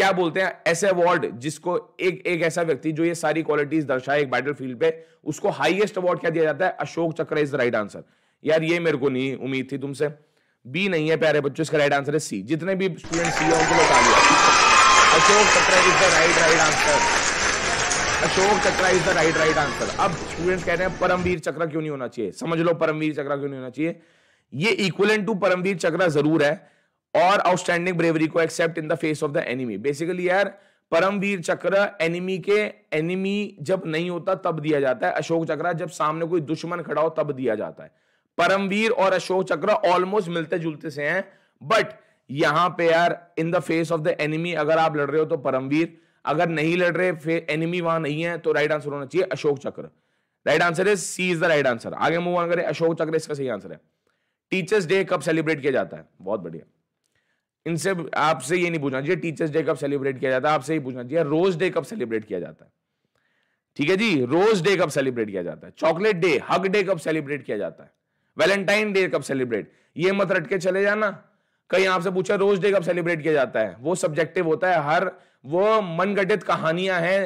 क्या बोलते हैं ऐसे अवार्ड जिसको एक एक ऐसा व्यक्ति जो ये सारी क्वालिटीज दर्शाए एक बैटल फील्ड पे उसको हाईएस्ट अवार्ड क्या दिया जाता है Ashok Chakra is the right answer यार ये मेरे को नहीं उम्मीद थी तुमसे बी नहीं है प्यारे बच्चों इसका राइट आंसर है सी जितने भी स्टूडेंट सी है उनको बता दिया Ashok Chakra is the right right answer Ashok Chakra is the right right answer अब स्टूडेंट कह रहे हैं परमवीर चक्र क्यों नहीं होना चाहिए समझ लो परमवीर चक्र क्यों नहीं होना चाहिए ये इक्वलेंट टू परमवीर चक्र जरूर है और आउटस्टैंडिंग ब्रेवरी को except in the face of the enemy basically यार परमवीर चक्र एनिमी के एनिमी जब नहीं होता तब दिया जाता है अशोक चक्र जब सामने कोई दुश्मन खड़ा हो तब दिया जाता है परमवीर और अशोक चक्र ऑलमोस्ट मिलते जुलते से हैं बट यहां पे यार in the face of the enemy अगर आप लड़ रहे हो तो परमवीर अगर नहीं लड़ रहे एनिमी वहां नहीं है तो राइट आंसर होना चाहिए Ashok Chakra right answer is C is the right answer आगे मूव ऑन करें अशोक चक्र इसका सही आंसर है टीचर्स डे कब सेलिब्रेट किया जाता है बहुत बढ़िया इनसे आपसे ये नहीं पूछना चाहिए टीचर्स डे कब सेलिब्रेट किया जाता है आपसे ही पूछना चाहिए रोज डे कब सेलिब्रेट किया जाता है ठीक है जी रोज डे कब सेलिब्रेट किया जाता है चॉकलेट डे हग डे कब सेलिब्रेट किया जाता है वैलेंटाइन डे कब सेलिब्रेट ये मत रट के चले जाना कहीं आपसे पूछा रोज डे कब सेलिब्रेट किया जाता है वो सब्जेक्टिव होता है हर वो मनगठित कहानियां हैं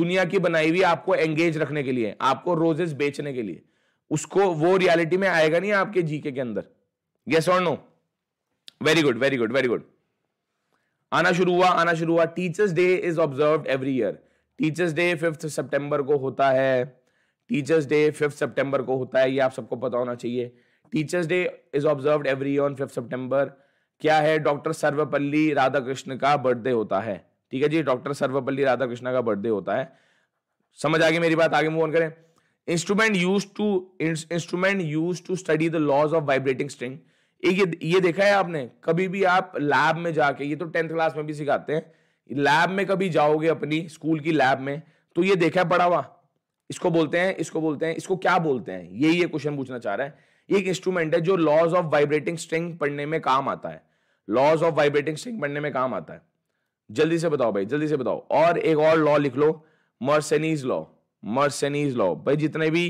दुनिया की बनाई हुई आपको एंगेज रखने के लिए आपको रोजेस बेचने के लिए उसको वो रियलिटी में आएगा नहीं आपके जीके के अंदर यस और no very good very good very good आना शुरू हुआ आना शुरू हुआ teachers day is observe every year teachers day fifth सितंबर को होता है टीचर्स डे फिफ्थ सितंबर को होता है ये आप सबको पता होना चाहिए teachers day is observe every on fifth सितंबर क्या है डॉक्टर सर्वपल्ली राधाकृष्ण का बर्थडे होता है ठीक है जी डॉक्टर सर्वपल्ली राधाकृष्ण का बर्थडे होता है समझ आ गई मेरी बात आगे मूव ऑन करें instrument use to instrument use to study the laws of vibrating string एक ये ये देखा है आपने कभी भी आप लैब में जाके ये तो टेंथ क्लास में भी सिखाते हैं लैब में कभी जाओगे अपनी स्कूल की लैब में तो ये देखा है पड़ा हुआ इसको बोलते हैं इसको बोलते हैं इसको क्या बोलते हैं यही ये क्वेश्चन पूछना चाह रहा है एक इंस्ट्रूमेंट है जो लॉज ऑफ वाइब्रेटिंग स्ट्रिंग पढ़ने में काम आता है लॉज ऑफ वाइब्रेटिंग स्ट्रिंग पढ़ने में काम आता है जल्दी से बताओ भाई जल्दी से बताओ और एक और लॉ लिख लो मर्सनीज लॉ मर्सनीज लॉ भाई जितने भी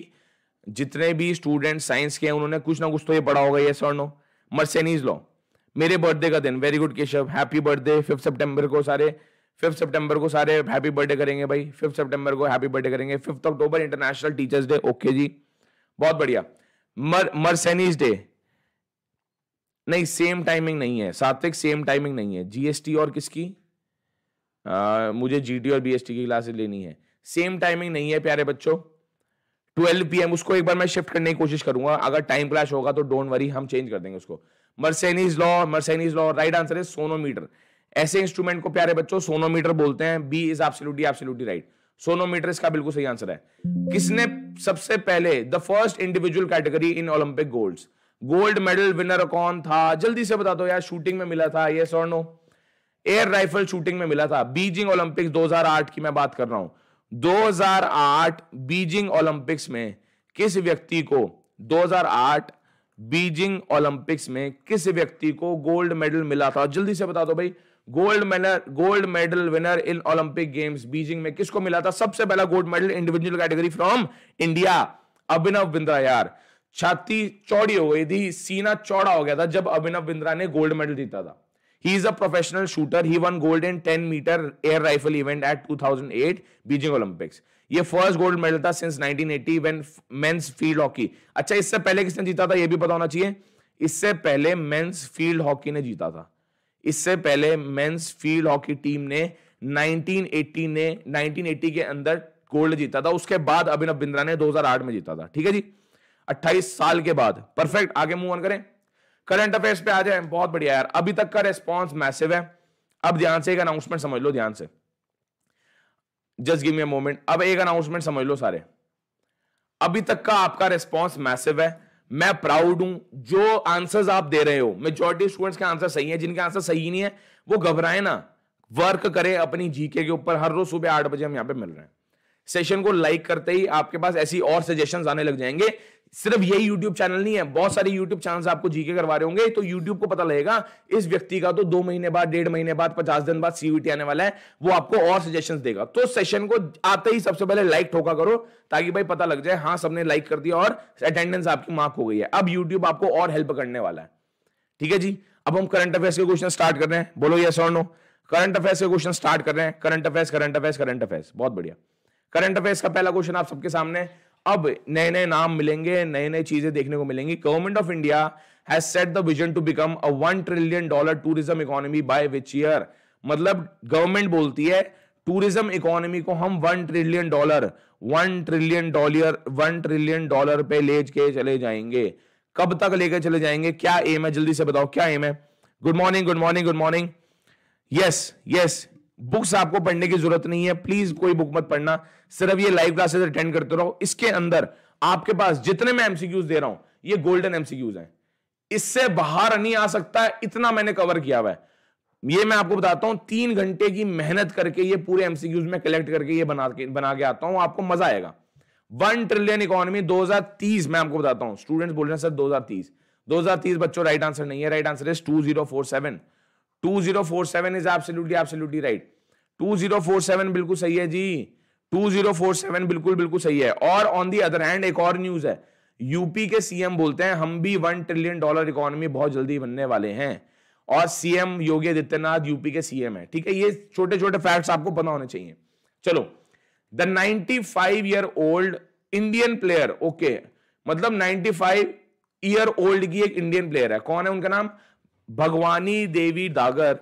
जितने भी स्टूडेंट साइंस के हैं उन्होंने कुछ ना कुछ तो ये पढ़ा होगा ये स्वर्णों मर्सेनीज लॉ मेरे बर्थडे का दिन very good Keshav happy birthday fifth सितंबर को सारे फिफ्थ सितंबर को सारे हैप्पी बर्थडे करेंगे भाई फिफ्थ सितंबर को हैप्पी बर्थडे करेंगे fifth October international teachers day okay जी बहुत बढ़िया मर मर्सेनीज डे नहीं सेम टाइमिंग नहीं है सात्विक सेम टाइमिंग नहीं है जीएसटी और किसकी आ, मुझे जीडी और बीएसटी की क्लासेस लेनी है सेम टाइमिंग नहीं है प्यारे बच्चों ट्वेल्व पी उसको एक बार मैं शिफ्ट करने की कोशिश करूंगा अगर टाइम क्लैश होगा तो डोंट वरी हम चेंज कर देंगे उसको Mersenne's law Mersenne's law right answer है सोनोमीटर ऐसे इंस्ट्रूमेंट को प्यारे बच्चों सोनोमीटर बोलते हैं B is absolutely absolutely right sonometer इसका बिल्कुल सही आंसर है किसने सबसे पहले the first individual category in Olympic golds gold medal winner कौन था जल्दी से बता दो यार शूटिंग में मिला था ये और नो एयर राइफल शूटिंग में मिला था बीजिंग ओलंपिक्स 2008 की मैं बात कर रहा हूं 2008 बीजिंग ओलंपिक्स में किस व्यक्ति को 2008 बीजिंग ओलंपिक्स में किस व्यक्ति को गोल्ड मेडल मिला था जल्दी से बता दो भाई gold medal gold medal winner in Olympic games Beijing में किसको मिला था सबसे पहला gold medal individual category from India Abhinav Bindra यार छाती चौड़ी हो गई थी सीना चौड़ा हो गया था जब अभिनव बिंद्रा ने गोल्ड मेडल जीता था He is a professional shooter. He won gold in 10 meter air rifle event at 2008 Beijing Olympics. ये फर्स्ट गोल्ड मेडल था since 1980 when men's field hockey अच्छा इससे पहले किसने जीता था ये भी पता होना चाहिए इससे पहले मेंस फील्ड हॉकी ने जीता था इससे पहले मेंस फील्ड हॉकी टीम ने 1980 ने 1980 के अंदर गोल्ड जीता था उसके बाद अभिनव बिंद्रा ने 2008 में जीता था ठीक है जी 28 साल के बाद परफेक्ट आगे मूव ऑन करें करंट अफेयर्स पे आ जाए बहुत बढ़िया यार अभी तक का रेस्पॉन्स मैसिव है अब ध्यान से एक अनाउंसमेंट समझ लो ध्यान से just give me a moment अब एक अनाउंसमेंट समझ लो सारे अभी तक का आपका रेस्पॉन्स मैसिव है मैं प्राउड हूं जो आंसर्स आप दे रहे हो मेजोरिटी स्टूडेंट्स के आंसर सही है जिनके आंसर सही नहीं है वो घबराए ना वर्क करें अपनी जीके के ऊपर हर रोज सुबह आठ बजे हम यहाँ पे मिल रहे हैं सेशन को लाइक करते ही आपके पास ऐसी और सजेशन आने लग जाएंगे सिर्फ यही यूट्यूब चैनल नहीं है बहुत सारे यूट्यूब चैनल आपको जीके करवा रहे होंगे तो यूट्यूब को पता लगेगा इस व्यक्ति का तो दो महीने बाद डेढ़ महीने बाद पचास दिन बाद सीयूटी आने वाला है वो आपको और सजेशन देगा तो सेशन को आते ही सबसे पहले लाइक ठोका करो ताकि भाई पता लग जाए हाँ सबने लाइक कर दिया और अटेंडेंस आपकी मार्क हो गई है अब यूट्यूब आपको और हेल्प करने वाला है ठीक है जी अब हम करंट अफेयर्स के क्वेश्चन स्टार्ट कर रहे हैं बोलो यस और नो करंट अफेयर्स के क्वेश्चन स्टार्ट कर रहे हैं current affairs current affairs current affairs बहुत बढ़िया करंट अफेयर्स का पहला क्वेश्चन आप सबके सामने अब नए नए नाम मिलेंगे नए नए चीजें देखने को मिलेंगी government of India has set the vision to become a one trillion dollar tourism economy by which year मतलब गवर्नमेंट बोलती है टूरिज्म इकोनॉमी को हम one trillion dollar one trillion dollar one trillion dollar पे ले के चले जाएंगे कब तक लेकर चले जाएंगे क्या एम है जल्दी से बताओ क्या एम है good morning good morning good morning yes yes books आपको पढ़ने की जरूरत नहीं है प्लीज कोई बुक मत पढ़ना सिर्फ ये लाइव क्लासेस अटेंड करते रहो इसके अंदर आपके पास जितने मैं एमसीक्यूज दे रहा हूं ये गोल्डन एमसीक्यूज हैं इससे बाहर नहीं आ सकता है इतना मैंने कवर किया हुआ है ये मैं आपको बताता हूं तीन घंटे की मेहनत करके ये पूरे एमसीक्यूज में कलेक्ट करके ये बना के बना के आता हूं आपको मजा आएगा वन ट्रिलियन इकोनॉमी 2030 मैं आपको बताता हूं स्टूडेंट्स बोल रहे हैं सर 2030 2030 बच्चों राइट आंसर नहीं है right answer is 2047 2047 is absolutely absolutely right 2047 बिल्कुल सही है जी 2047 बिल्कुल बिल्कुल सही है और ऑन दी अदर हैंड एक और न्यूज है यूपी के सीएम बोलते हैं हम भी वन ट्रिलियन डॉलर इकोनॉमी बहुत जल्दी बनने वाले हैं और सीएम योगी आदित्यनाथ यूपी के सीएम है ठीक है ये छोटे छोटे फैक्ट्स आपको पता होने चाहिए चलो the 95 year old Indian player okay मतलब 95 ईयर ओल्ड की एक इंडियन प्लेयर है कौन है उनका नाम Bhagwani Devi Dagar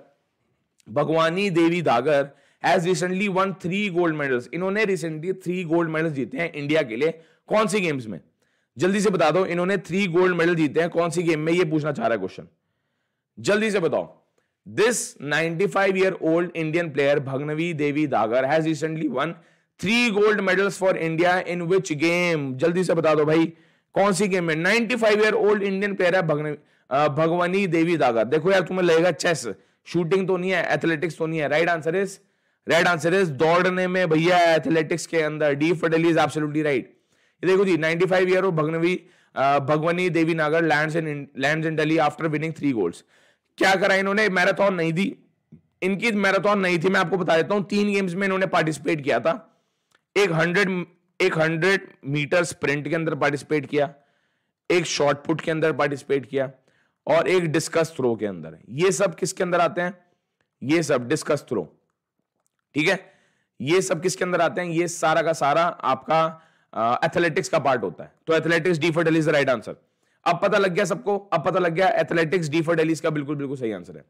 Bhagwani Devi Dagar has recently won three gold medals इन्होंने रिसेंटली थ्री गोल्ड मेडल जीते हैं इंडिया के लिए कौन सी गेम्स में जल्दी से बता दो इन्होंने थ्री गोल्ड मेडल जीते हैं कौन सी गेम में ये पूछना चाह रहा है क्वेश्चन जल्दी से बताओ this 95 year old Indian player Bhagwani Devi Dagar has recently won three gold medals for India in which game जल्दी से बता दो भाई कौन सी गेम में 95 ईयर ओल्ड इंडियन प्लेयर है भगनवी भगवानी देवी दागा देखो यार तुम्हें लगेगा चेस शूटिंग तो नहीं है एथलेटिक्स तो नहीं है right answer is right answer is दौड़ने में भैया एथलेटिक्स के अंदर D definitely is absolutely right देखो जी 95 five year Bhagwani Bhagwani Devi Nagar land in land in Delhi after winning three goals क्या करा इन्होंने मैराथन नहीं दी इनकी मैराथन नहीं थी मैं आपको बता देता हूं तीन गेम्स में इन्होंने पार्टिसिपेट किया था एक हंड्रेड एक हंड्रेड मीटर स्प्रिंट के अंदर पार्टिसिपेट किया एक शॉर्ट पुट के अंदर पार्टिसिपेट किया और एक डिस्कस थ्रो के अंदर ये सब किसके अंदर आते हैं ये सब डिस्कस थ्रो ठीक है ये सब किसके अंदर आते हैं ये सारा का सारा आपका एथलेटिक्स का पार्ट होता है तो athletics D for Delhi is right answer अब पता लग गया सबको अब पता लग गया एथलेटिक्स डी फॉर डेलीज का बिल्कुल बिल्कुल सही आंसर है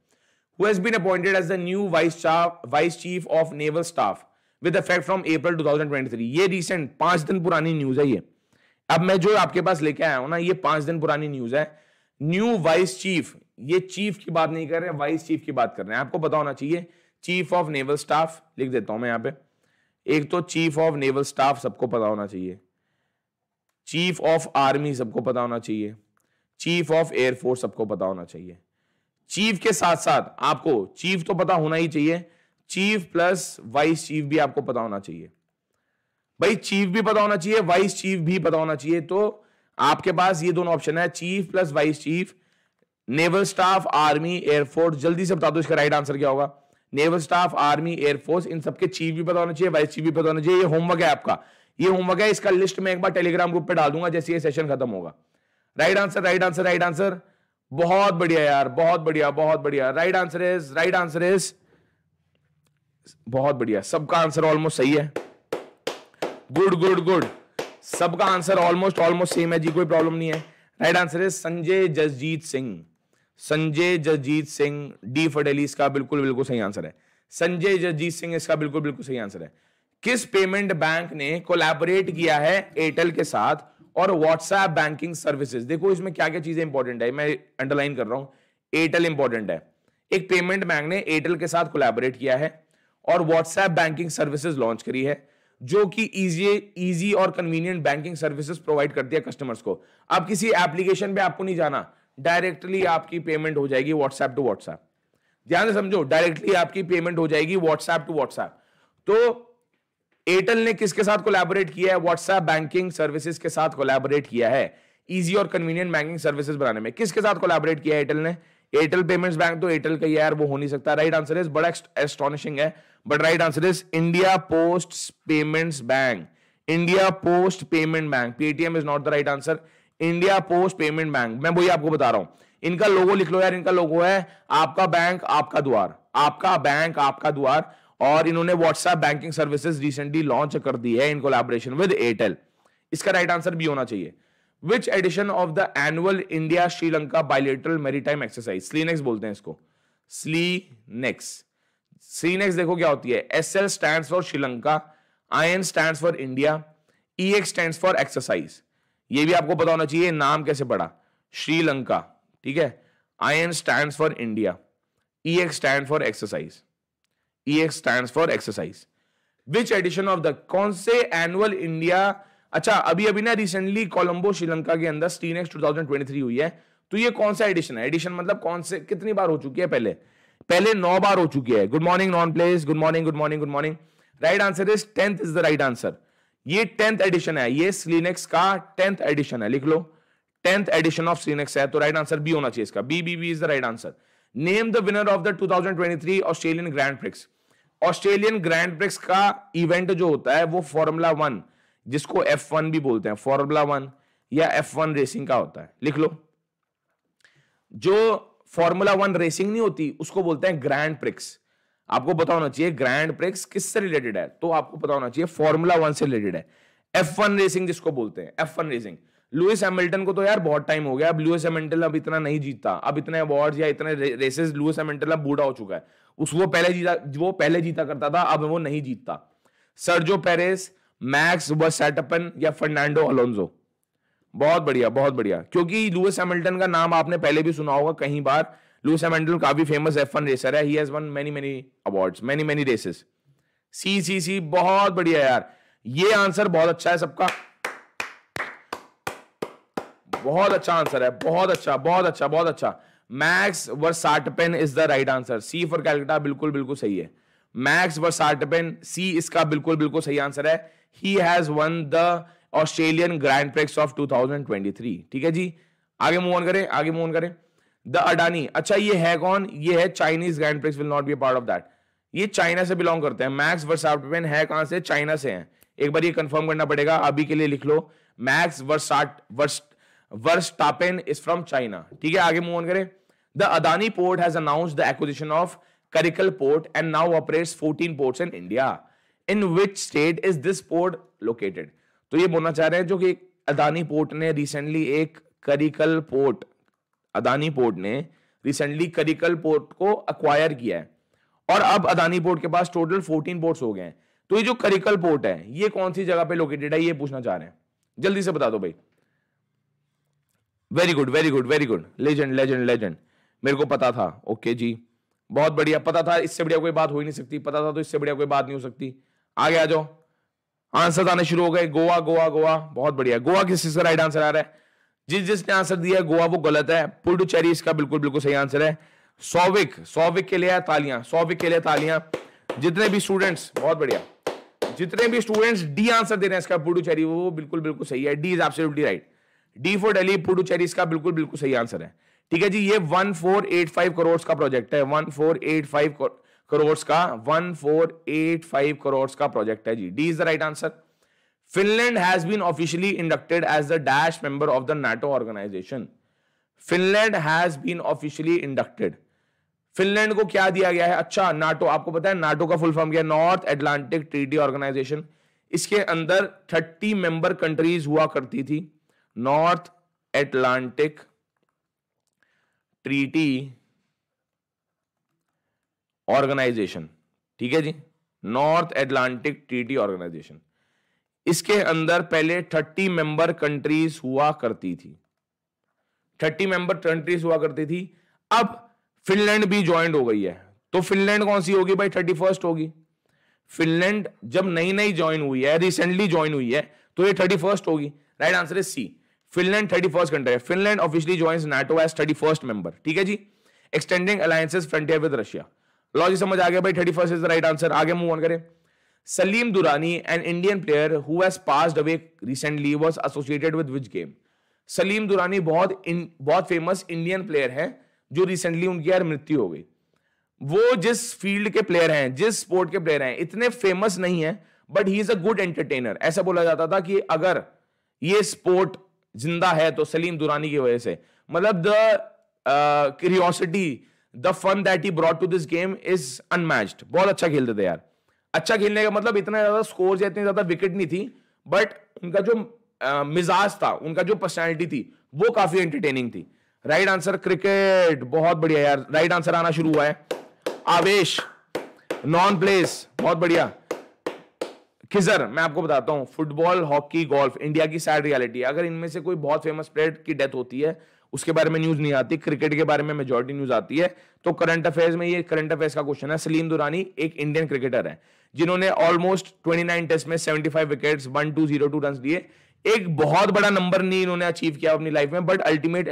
who has been appointed as the new vice chief vice chief of naval staff with effect from April 2023 ये रिसेंट पांच दिन पुरानी न्यूज है ये अब मैं जो आपके पास लेके आया हूं ना ये पांच दिन पुरानी न्यूज है न्यू वाइस चीफ ये चीफ की बात नहीं कर रहे वाइस चीफ की बात कर रहे हैं आपको पता होना चाहिए चीफ ऑफ नेवल स्टाफ लिख देता हूं मैं यहां पे एक तो चीफ ऑफ नेवल स्टाफ सबको पता होना चाहिए चीफ ऑफ आर्मी सबको पता होना चाहिए चीफ ऑफ एयरफोर्स सबको पता होना चाहिए चीफ के साथ साथ आपको चीफ तो पता होना ही चाहिए चीफ प्लस वाइस चीफ भी आपको पता होना चाहिए भाई चीफ भी पता होना चाहिए वाइस चीफ भी पता होना चाहिए तो आपके पास ये दोनों ऑप्शन है chief plus vice chief naval staff army air force जल्दी से बता दो इसका राइट आंसर क्या होगा नेवल स्टाफ आर्मी एयरफोर्स इन सबके चीफ भी पता होना चाहिए वाइस चीफ भी पता होना चाहिए ये होमवर्क है आपका ये होमवर्क है इसका लिस्ट में एक बार टेलीग्राम ग्रुप पे डाल दूंगा जैसे ये सेशन खत्म होगा right answer right answer right answer बहुत बढ़िया यार बहुत बढ़िया बहुत बढ़िया right answer is right answer is बहुत बढ़िया सबका आंसर ऑलमोस्ट सही है गुड गुड गुड सबका आंसर ऑलमोस्ट ऑलमोस्ट सेम है जी कोई प्रॉब्लम नहीं है राइट आंसर है संजय जसजीत सिंह संजय जसजीत सिंह डी फटेली इसका बिल्कुल बिल्कुल सही आंसर है संजय जसजीत सिंह इसका बिल्कुल बिल्कुल सही आंसर है किस पेमेंट बैंक ने कोलैबोरेट किया है एयरटेल के साथ और व्हाट्सएप बैंकिंग सर्विसेज देखो इसमें क्या क्या चीजें इंपॉर्टेंट है मैं अंडरलाइन कर रहा हूं एयरटेल इंपॉर्टेंट है एक पेमेंट बैंक ने एयरटेल के साथ कोलैबोरेट किया है और व्हाट्सएप बैंकिंग सर्विसेज लॉन्च करी है जो कि इजी इजी और कन्वीनियंट बैंकिंग सर्विसेज प्रोवाइड करती है कस्टमर्स को अब किसी एप्लीकेशन पे आपको नहीं जाना डायरेक्टली आपकी पेमेंट हो जाएगी व्हाट्सएप टू व्हाट्सएप ध्यान से समझो डायरेक्टली आपकी पेमेंट हो जाएगी व्हाट्सएप टू व्हाट्सएप तो एयरटेल ने किसके साथ कोलैबोरेट किया है व्हाट्सएप बैंकिंग सर्विसेज के साथ कोलैबोरेट किया है इजी और कन्वीनियंट बैंकिंग सर्विसेज बनाने में किसके साथ कोलैबोरेट किया है एयरटेल ने एयरटेल पेमेंट्स बैंक तो एयरटेल का यार वो हो नहीं सकता राइट आंसर इज बड़ा एस्टोनिशिंग है but right answer is India post payments bank India post payment bank Paytm is not the right answer India post payment bank मैं वही आपको बता रहा हूं इनका लोगो लिख लो यार इनका लोगो है आपका बैंक आपका द्वार आपका बैंक आपका द्वार और इन्होंने WhatsApp banking services recently launch कर दी है इन कोलैबोरेशन विद एयरटेल इसका राइट आंसर भी होना चाहिए which edition of the annual India Sri Lanka bilateral maritime exercise SLINEX बोलते हैं इसको स्लीनेक्स स्लीनेक्स देखो क्या होती है S L stand for Sri Lanka I N stand for India E X stand for exercise ये भी आपको पता होना चाहिए नाम कैसे पड़ा श्रीलंका ठीक है I N stand for India E X stand for exercise E X stand for exercise which edition of the कौन से एनुअल इंडिया अच्छा अभी अभी ना रिसेंटली कोलंबो श्रीलंका के अंदर स्टीन एक्स टू हुई है तो ये कौन सा एडिशन है एडिशन मतलब कौन से कितनी बार हो चुकी है पहले पहले नौ बार हो चुकी है गुड मॉर्निंग नॉन प्लेस good morning good morning good morning right answer is tenth is the right answer ये टेंथ एडिशन है ये स्लीनेक्स का टेंथ एडिशन है लिख लो टेंथ एडिशन ऑफ स्लीनेक्स है तो राइट आंसर बी होना चाहिए इसका B B B is the right answer name the winner of the 2023 Australian grand prix Australian grand prix का इवेंट जो होता है वो फॉर्मूला वन जिसको एफ वन भी बोलते हैं फॉर्मूला वन या एफ वन रेसिंग का होता है लिख लो जो फॉर्मूला वन रेसिंग नहीं होती उसको बोलते हैं ग्रैंड प्रिक्स आपको पता होना चाहिए ग्रैंड प्रिक्स किससे रिलेटेड है तो आपको पता होना चाहिए फॉर्मूला वन से रिलेटेड है एफ वन रेसिंग जिसको बोलते हैं F one racing Lewis Hamilton को तो यार बहुत टाइम हो गया अब लुइस हैमिल्टन अब इतना नहीं जीतता अब इतने अवार्ड या इतने रेसेस लुइस हैमिल्टन अब बूढ़ा हो चुका है उसको पहले जीता वो पहले जीता करता था अब वो नहीं जीतता सर्जो पेरेस मैक्स वसैटपन या फर्नांडो अलोन्जो बहुत बढ़िया बहुत बढ़िया क्योंकि लुइस हैमिल्टन का नाम आपने पहले भी सुना होगा कई बार लुइस हैमिल्टन काफी फेमस एफ वन रेसर है ही has won many many awards many many races C C C बहुत बढ़िया यार ये आंसर बहुत अच्छा है सबका बहुत अच्छा आंसर है बहुत अच्छा बहुत अच्छा बहुत अच्छा Max Verstappen is the right answer C for Calcutta बिल्कुल बिल्कुल सही है मैक्स वर्साटबेन सी इसका बिल्कुल बिल्कुल सही आंसर है ही has won the Australian grand prix of 2023 ठीक है जी आगे मूव ऑन करें आगे मूव ऑन करें द अडानी अच्छा ये है कौन ये है Chinese grand prix will not be part of that ये चाइना से बिलोंग करते हैं मैक्स वर्साटबेन है कहां से चाइना से है एक बार ये कंफर्म करना पड़ेगा अभी के लिए लिख लो मैक्स वर्साट वर्स वर्स्टापेन इज फ्रॉम चाइना ठीक है आगे मूव ऑन करें the Adani port has announce the acquisition of Karikal port and now operates 14 ports in India. In which state is this port located? तो ये बोलना चाह रहे हैं जो कि अदानी पोर्ट ने रिसेंटली एक करिकल पोर्ट अदानी पोर्ट ने रिसेंटली करिकल पोर्ट को अक्वायर किया है और अब अदानी पोर्ट के पास टोटल 14 पोर्ट्स हो गए हैं तो ये जो करिकल पोर्ट है ये कौन सी जगह पे लोकेटेड है ये पूछना चाह रहे हैं जल्दी से बता दो भाई very good very good very good legend legend legend मेरे को पता था ओके okay, जी बहुत बढ़िया पता था इससे बढ़िया कोई बात हो ही नहीं सकती पता था तो इससे बढ़िया कोई बात नहीं हो सकती आगे आ जाओ आंसर आने शुरू हो गए गोवा गोवा गोवा बहुत बढ़िया गोवा किस चीज का राइट आंसर आ रहा है जिस जिसने आंसर दिया गोवा वो गलत है पुडुचेरी इसका बिल्कुल बिल्कुल सही आंसर है सौविक सौविक के लिए तालियां सौविक के लिए तालियां जितने भी स्टूडेंट्स बहुत बढ़िया जितने भी स्टूडेंट्स डी आंसर दे रहे हैं इसका पुडुचेरी वो बिल्कुल बिल्कुल सही है D is absolutely right D for Delhi Puducherry इसका बिल्कुल बिल्कुल सही आंसर है ठीक है जी ये 1485 करोड़ का प्रोजेक्ट है 1485 करोड़ का 1485 करोड़ का प्रोजेक्ट है जी D is the right answer Finland has been officially inducted as the dash member of the NATO organisation Finland has been officially inducted Finland को क्या दिया गया है अच्छा नाटो आपको पता है नाटो का फुल फॉर्म क्या है नॉर्थ एटलांटिक ट्रीटी ऑर्गेनाइजेशन इसके अंदर 30 मेंबर कंट्रीज हुआ करती थी नॉर्थ एटलांटिक ट्रीटी ऑर्गेनाइजेशन ठीक है जी नॉर्थ एटलांटिक ट्रीटी ऑर्गेनाइजेशन इसके अंदर पहले थर्टी मेंबर कंट्रीज हुआ करती थी थर्टी मेंबर कंट्रीज हुआ करती थी अब फिनलैंड भी ज्वाइंट हो गई है तो फिनलैंड कौन सी होगी भाई थर्टी फर्स्ट होगी फिनलैंड जब नई नई ज्वाइन हुई है रिसेंटली ज्वाइन हुई है तो ये थर्टी फर्स्ट होगी right answer is C Finland thirty first country है Finland officially join NATO as thirty first member ठीक है जी extending alliances frontier with Russia जी समझ आ गया भाई thirty first is the right answer आगे मूव ऑन करें Salim Durani an Indian player who has passed away recently was associated with which game Salim Durani बहुत इन, बहुत फेमस इंडियन प्लेयर है जो रिसेंटली उनकी यार मृत्यु हो गई वो जिस फील्ड के प्लेयर हैं जिस स्पोर्ट के प्लेयर हैं इतने फेमस नहीं है but he is a good entertainer ऐसा बोला जाता था कि अगर ये स्पोर्ट जिंदा है तो सलीम दुरानी की वजह से मतलब the curiosity the fun that he brought to this game is unmatched बहुत अच्छा खेलते थे यार अच्छा खेलने का मतलब इतना ज्यादा स्कोर या इतनी ज्यादा विकेट नहीं थी बट उनका जो uh, मिजाज था उनका जो पर्सनैलिटी थी वो काफी एंटरटेनिंग थी राइट आंसर क्रिकेट बहुत बढ़िया यार राइट आंसर आना शुरू हुआ है आवेश नॉन प्लेस बहुत बढ़िया खिजर मैं आपको बताता हूँ फुटबॉल हॉकी गोल्फ इंडिया की सैड रियलिटी है अगर इनमें से कोई बहुत फेमस प्लेयर की डेथ होती है उसके बारे में न्यूज नहीं आती क्रिकेट के बारे में मेजोरिटी न्यूज आती है तो करंट अफेयर्स में ये करंट अफेयर्स का क्वेश्चन है सलीम दुरानी एक इंडियन क्रिकेटर है जिन्होंने ऑलमोस्ट 29 टेस्ट में 75 जीरो टू रन दिए एक बहुत बड़ा नंबर नहीं इन्होंने अचीव किया अपनी लाइफ में बट अल्टीमेट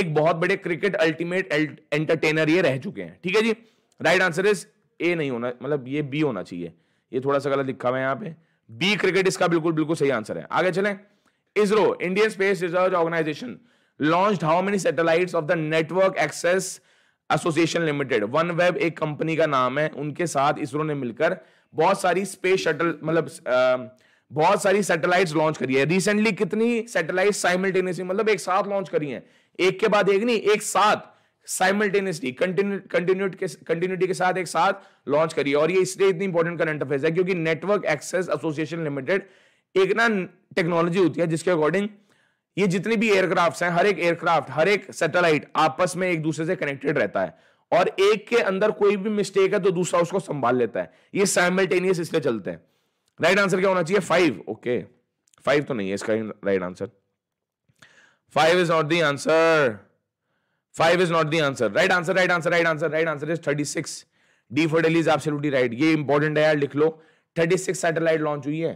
एक बहुत बड़े क्रिकेट अल्टीमेट एंटरटेनर ये रह चुके हैं ठीक है जी राइट आंसर इज ए नहीं होना मतलब ये बी होना चाहिए ये थोड़ा सा गलत लिखा हुआ है यहाँ पे बी क्रिकेट इसका बिल्कुल बिल्कुल सही आंसर है आगे चले ISRO Indian Space Research Organisation launch how many satellite of the Network Access Association Limited OneWeb एक कंपनी का नाम है उनके साथ इसरो ने मिलकर बहुत सारी स्पेस शटल मतलब बहुत सारी सैटेलाइट लॉन्च करी है रिसेंटली कितनी सैटेलाइट साइमल्टेनियसली मतलब एक साथ लॉन्च करी है एक के बाद एक नहीं एक साथ साइमल्टेनियसली कंटिन्यूटी के साथ एक साथ लॉन्च करिए और ये इसलिए इतनी इंपॉर्टेंट करंट अफेयर्स है क्योंकि नेटवर्क एक्सेस एसोसिएशन लिमिटेड एक ना टेक्नोलॉजी होती है जिसके अकॉर्डिंग ये जितने भी एयरक्राफ्ट हैं हर एक एयरक्राफ्ट हर एक सैटेलाइट आपस में एक दूसरे से कनेक्टेड रहता है और एक के अंदर कोई भी मिस्टेक है तो दूसरा उसको संभाल लेता है ये साइमल्टेनियस इसलिए चलते हैं राइट आंसर क्या होना चाहिए फाइव ओके फाइव तो नहीं है इसका right answer five is not the answer five is not the answer right answer right answer right answer right answer is thirty six D for Delhi is absolutely right ये important है यार लिख लो thirty six satellite launch हुई है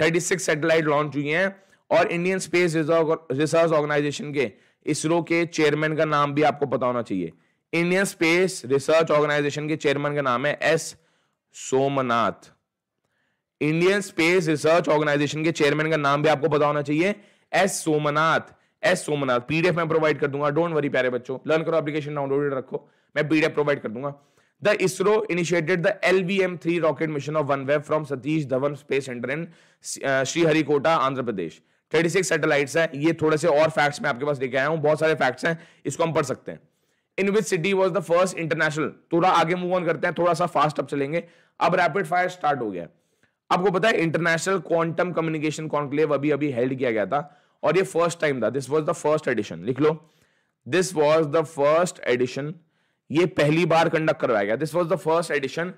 thirty six satellite launch हुई है और इंडियन स्पेस रिसर्च ऑर्गेनाइजेशन के इसरो के चेयरमैन का नाम भी आपको पता होना चाहिए इंडियन स्पेस रिसर्च ऑर्गेनाइजेशन के चेयरमैन का नाम है S Somnath Indian Space Research Organisation के चेयरमैन का नाम भी आपको पता होना चाहिए S Somnath S Somnath PDF मैं प्रोवाइड कर दूंगा डोंट वरी प्यारे बच्चों लर्न करो एप्लीकेशन डाउनलोडेड रखो मैं पीडीएफ प्रोवाइड कर दूंगा the ISRO initiated the L V M three rocket mission of OneWeb from Satish Dhawan space centre in Sriharikota Andhra Pradesh thirty six satellites है ये थोड़े से और फैक्ट्स मैं आपके पास लेके आया हूँ बहुत सारे फैक्ट्स हैं इसको हम पढ़ सकते हैं in which city was the first international थोड़ा आगे मूव ऑन करते हैं थोड़ा सा फास्ट अब चलेंगे अब रैपिड फायर स्टार्ट हो गया आपको पता है इंटरनेशनल क्वांटम कम्युनिकेशन कॉन्क्लेव अभी अभी हेल्ड किया गया था और ये फर्स्ट टाइम था this was the first edition लिख लो this was the first edition ये पहली बार कंडक्ट करवाया गया this was the first edition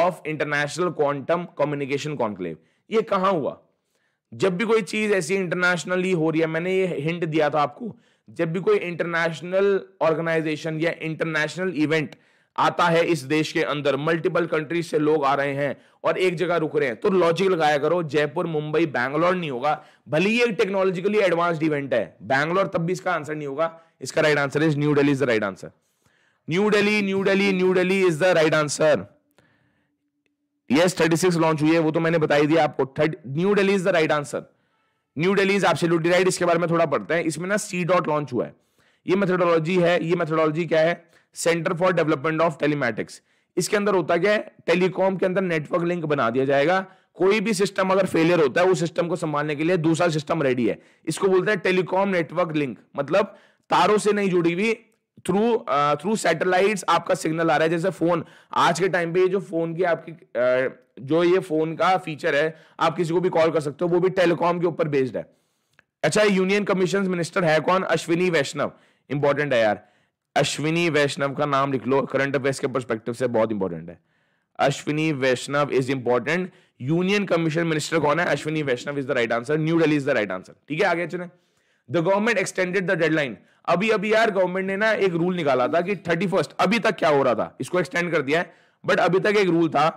of international quantum communication conclave ये कहा हुआ जब भी कोई चीज ऐसी इंटरनेशनली हो रही है मैंने ये हिंट दिया था आपको जब भी कोई इंटरनेशनल ऑर्गेनाइजेशन या इंटरनेशनल इवेंट आता है इस देश के अंदर मल्टीपल कंट्रीज से लोग आ रहे हैं और एक जगह रुक रहे हैं तो लॉजिक लगाया करो जयपुर मुंबई बैंगलोर नहीं होगा भले ही एक टेक्नोलॉजिकली एडवांस्ड इवेंट है बैंगलोर तब भी इसका आंसर नहीं होगा इसका right answer is new Delhi is the right answer New Delhi New Delhi New Delhi is the right answer yes thirty six launch हुई है वो तो मैंने बताई दिया आपको New Delhi is the right answer New Delhi is absolutely right इसके बारे में थोड़ा पढ़ते हैं इसमें ना सी डॉट लॉन्च हुआ है ये मेथडोलॉजी है ये मेथडोलॉजी क्या है Centre for Development of Telematics इसके अंदर होता क्या है टेलीकॉम के अंदर नेटवर्क लिंक बना दिया जाएगा कोई भी सिस्टम अगर फेलियर होता है उस सिस्टम को संभालने के लिए दूसरा सिस्टम रेडी है इसको बोलते हैं टेलीकॉम नेटवर्क लिंक मतलब तारों से नहीं जुड़ी हुई थ्रू थ्रू सैटेलाइट्स आपका सिग्नल आ रहा है जैसे फोन आज के टाइम पे ये जो फोन की आपकी जो ये फोन का फीचर है आप किसी को भी कॉल कर सकते हो वो भी टेलीकॉम के ऊपर बेस्ड है अच्छा यूनियन कमीशन मिनिस्टर है कौन अश्विनी वैष्णव इंपॉर्टेंट है यार अश्विनी वैष्णव का नाम लिख लो करंट अफेयर्स के परस्पेक्टिव से बहुत इंपॉर्टेंट है Ashwini Vaishnaw is important union commission minister कौन है Ashwini Vaishnaw is the right answer New Delhi is the right answer ठीक है आगे चले the government extended the deadline अभी अभी यार गवर्नमेंट ने ना एक रूल निकाला था कि थर्टी फर्स्ट अभी तक क्या हो रहा था इसको एक्सटेंड कर दिया है बट अभी तक एक रूल था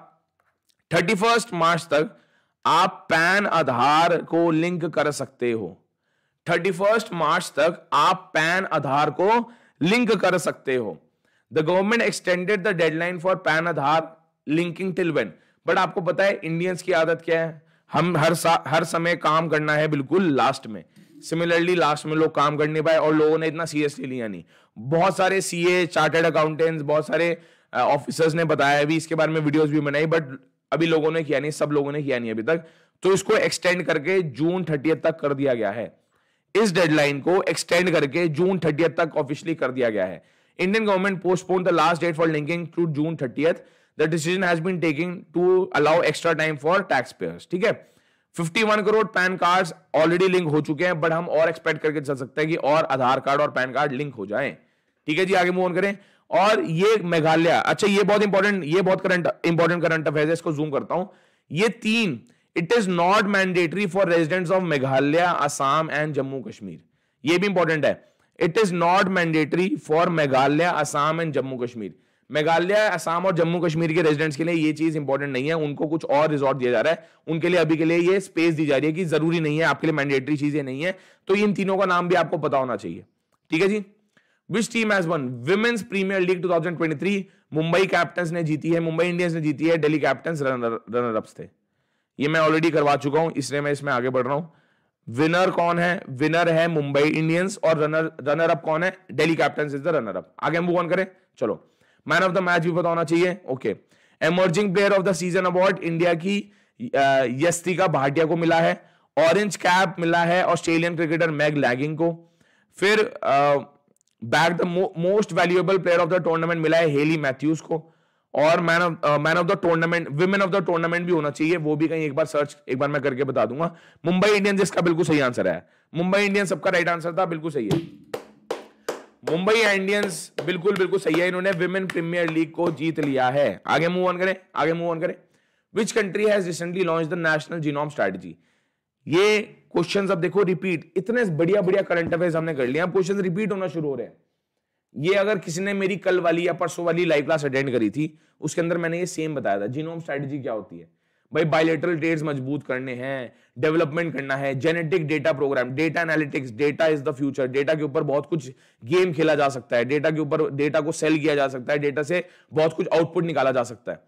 थर्टी फर्स्ट मार्च तक आप पैन आधार को लिंक कर सकते हो थर्टी फर्स्ट मार्च तक आप पैन आधार को लिंक कर सकते हो the government extended the deadline for PAN Aadhaar linking till when but आपको पता है इंडियंस की आदत क्या है हम हर हर समय काम करना है बिल्कुल लास्ट में सिमिलरली लास्ट में लोग काम करने पाए और लोगों ने इतना सीरियसली लिया नहीं बहुत सारे सी ए चार्टेड अकाउंटेंट्स बहुत सारे ऑफिसर्स ने बताया अभी इसके बारे में वीडियोस भी बनाई बट अभी लोगों ने किया नहीं सब लोगों ने किया नहीं अभी तक तो इसको एक्सटेंड करके जून थर्टियथ तक कर दिया गया है इस डेडलाइन को एक्सटेंड करके जून थर्टियथ तक ऑफिशियली कर दिया गया है Indian government postpone the last date for linking to June thirtieth the decision has been taking to allow extra time for taxpayers ठीक है 51 crore PAN cards already link हो चुके हैं बट हम और एक्सपेक्ट करके चल सकते हैं कि और आधार कार्ड और पैन कार्ड लिंक हो जाए ठीक है जी आगे मूव ऑन करें और ये मेघालय अच्छा ये बहुत इंपॉर्टेंट ये बहुत करंट इंपॉर्टेंट करंट अफेयर है इसको जूम करता हूं ये तीन it is not mandatory for residents of Meghalaya Assam and Jammu Kashmir ये भी इंपॉर्टेंट है it is not mandatory for Meghalaya Assam and Jammu Kashmir Meghalaya Assam और जम्मू कश्मीर के रेजिडेंट्स के लिए ये चीज इंपॉर्टेंट नहीं है उनको कुछ और रिजॉर्ट दिया जा रहा है उनके लिए अभी के लिए ये स्पेस दी जा रही है कि जरूरी नहीं है आपके लिए मैंडेटरी चीजें नहीं है तो इन तीनों का नाम भी आपको पता होना चाहिए ठीक है जी which team has won women's premier league 2023 Mumbai captain ने जीती है मुंबई इंडियंस ने जीती है कैप्टन रनर रनर अप्स थे ये मैं ऑलरेडी करवा चुका हूं इसलिए मैं इसमें आगे बढ़ रहा हूं विनर कौन है विनर है मुंबई इंडियंस और रनर रनर अप कौन है Delhi captain is the runner up आगे हम वो कौन करें चलो मैन ऑफ द मैच भी पता होना चाहिए okay emerging player of the season award India की यस्तिका भाटिया को मिला है ऑरेंज कैप मिला है ऑस्ट्रेलियन क्रिकेटर मैग लैगिंग को फिर back the most valuable player of the tournament मिला है हेली मैथ्यूज को और man of man of the tournament women of the tournament भी होना चाहिए वो भी कहीं एक बार सर्च एक बार मैं करके बता दूंगा मुंबई इंडियंस इसका बिल्कुल सही आंसर है मुंबई इंडियंस सबका राइट आंसर था बिल्कुल सही है मुंबई इंडियंस बिल्कुल बिल्कुल सही है इन्होंने विमेन प्रीमियर लीग को जीत लिया है आगे मूव ऑन करें आगे मूव ऑन करें which country has recently launch the national genome strategy ये क्वेश्चंस अब देखो रिपीट इतने बढ़िया बढ़िया करंट अफेयर्स हमने कर लिया अब क्वेश्चंस रिपीट होना शुरू हो रहे हैं ये अगर किसी ने मेरी कल वाली या परसों वाली लाइव क्लास अटेंड करी थी उसके अंदर मैंने ये सेम बताया था जीनोम स्ट्रैटेजी क्या होती है भाई बायोलेटरल ट्रेड्स मजबूत करने हैं डेवलपमेंट करना है genetic data programme data analytics data is the future data के ऊपर बहुत कुछ गेम खेला जा सकता है डेटा के ऊपर डेटा को सेल किया जा सकता है डेटा से बहुत कुछ आउटपुट निकाला जा सकता है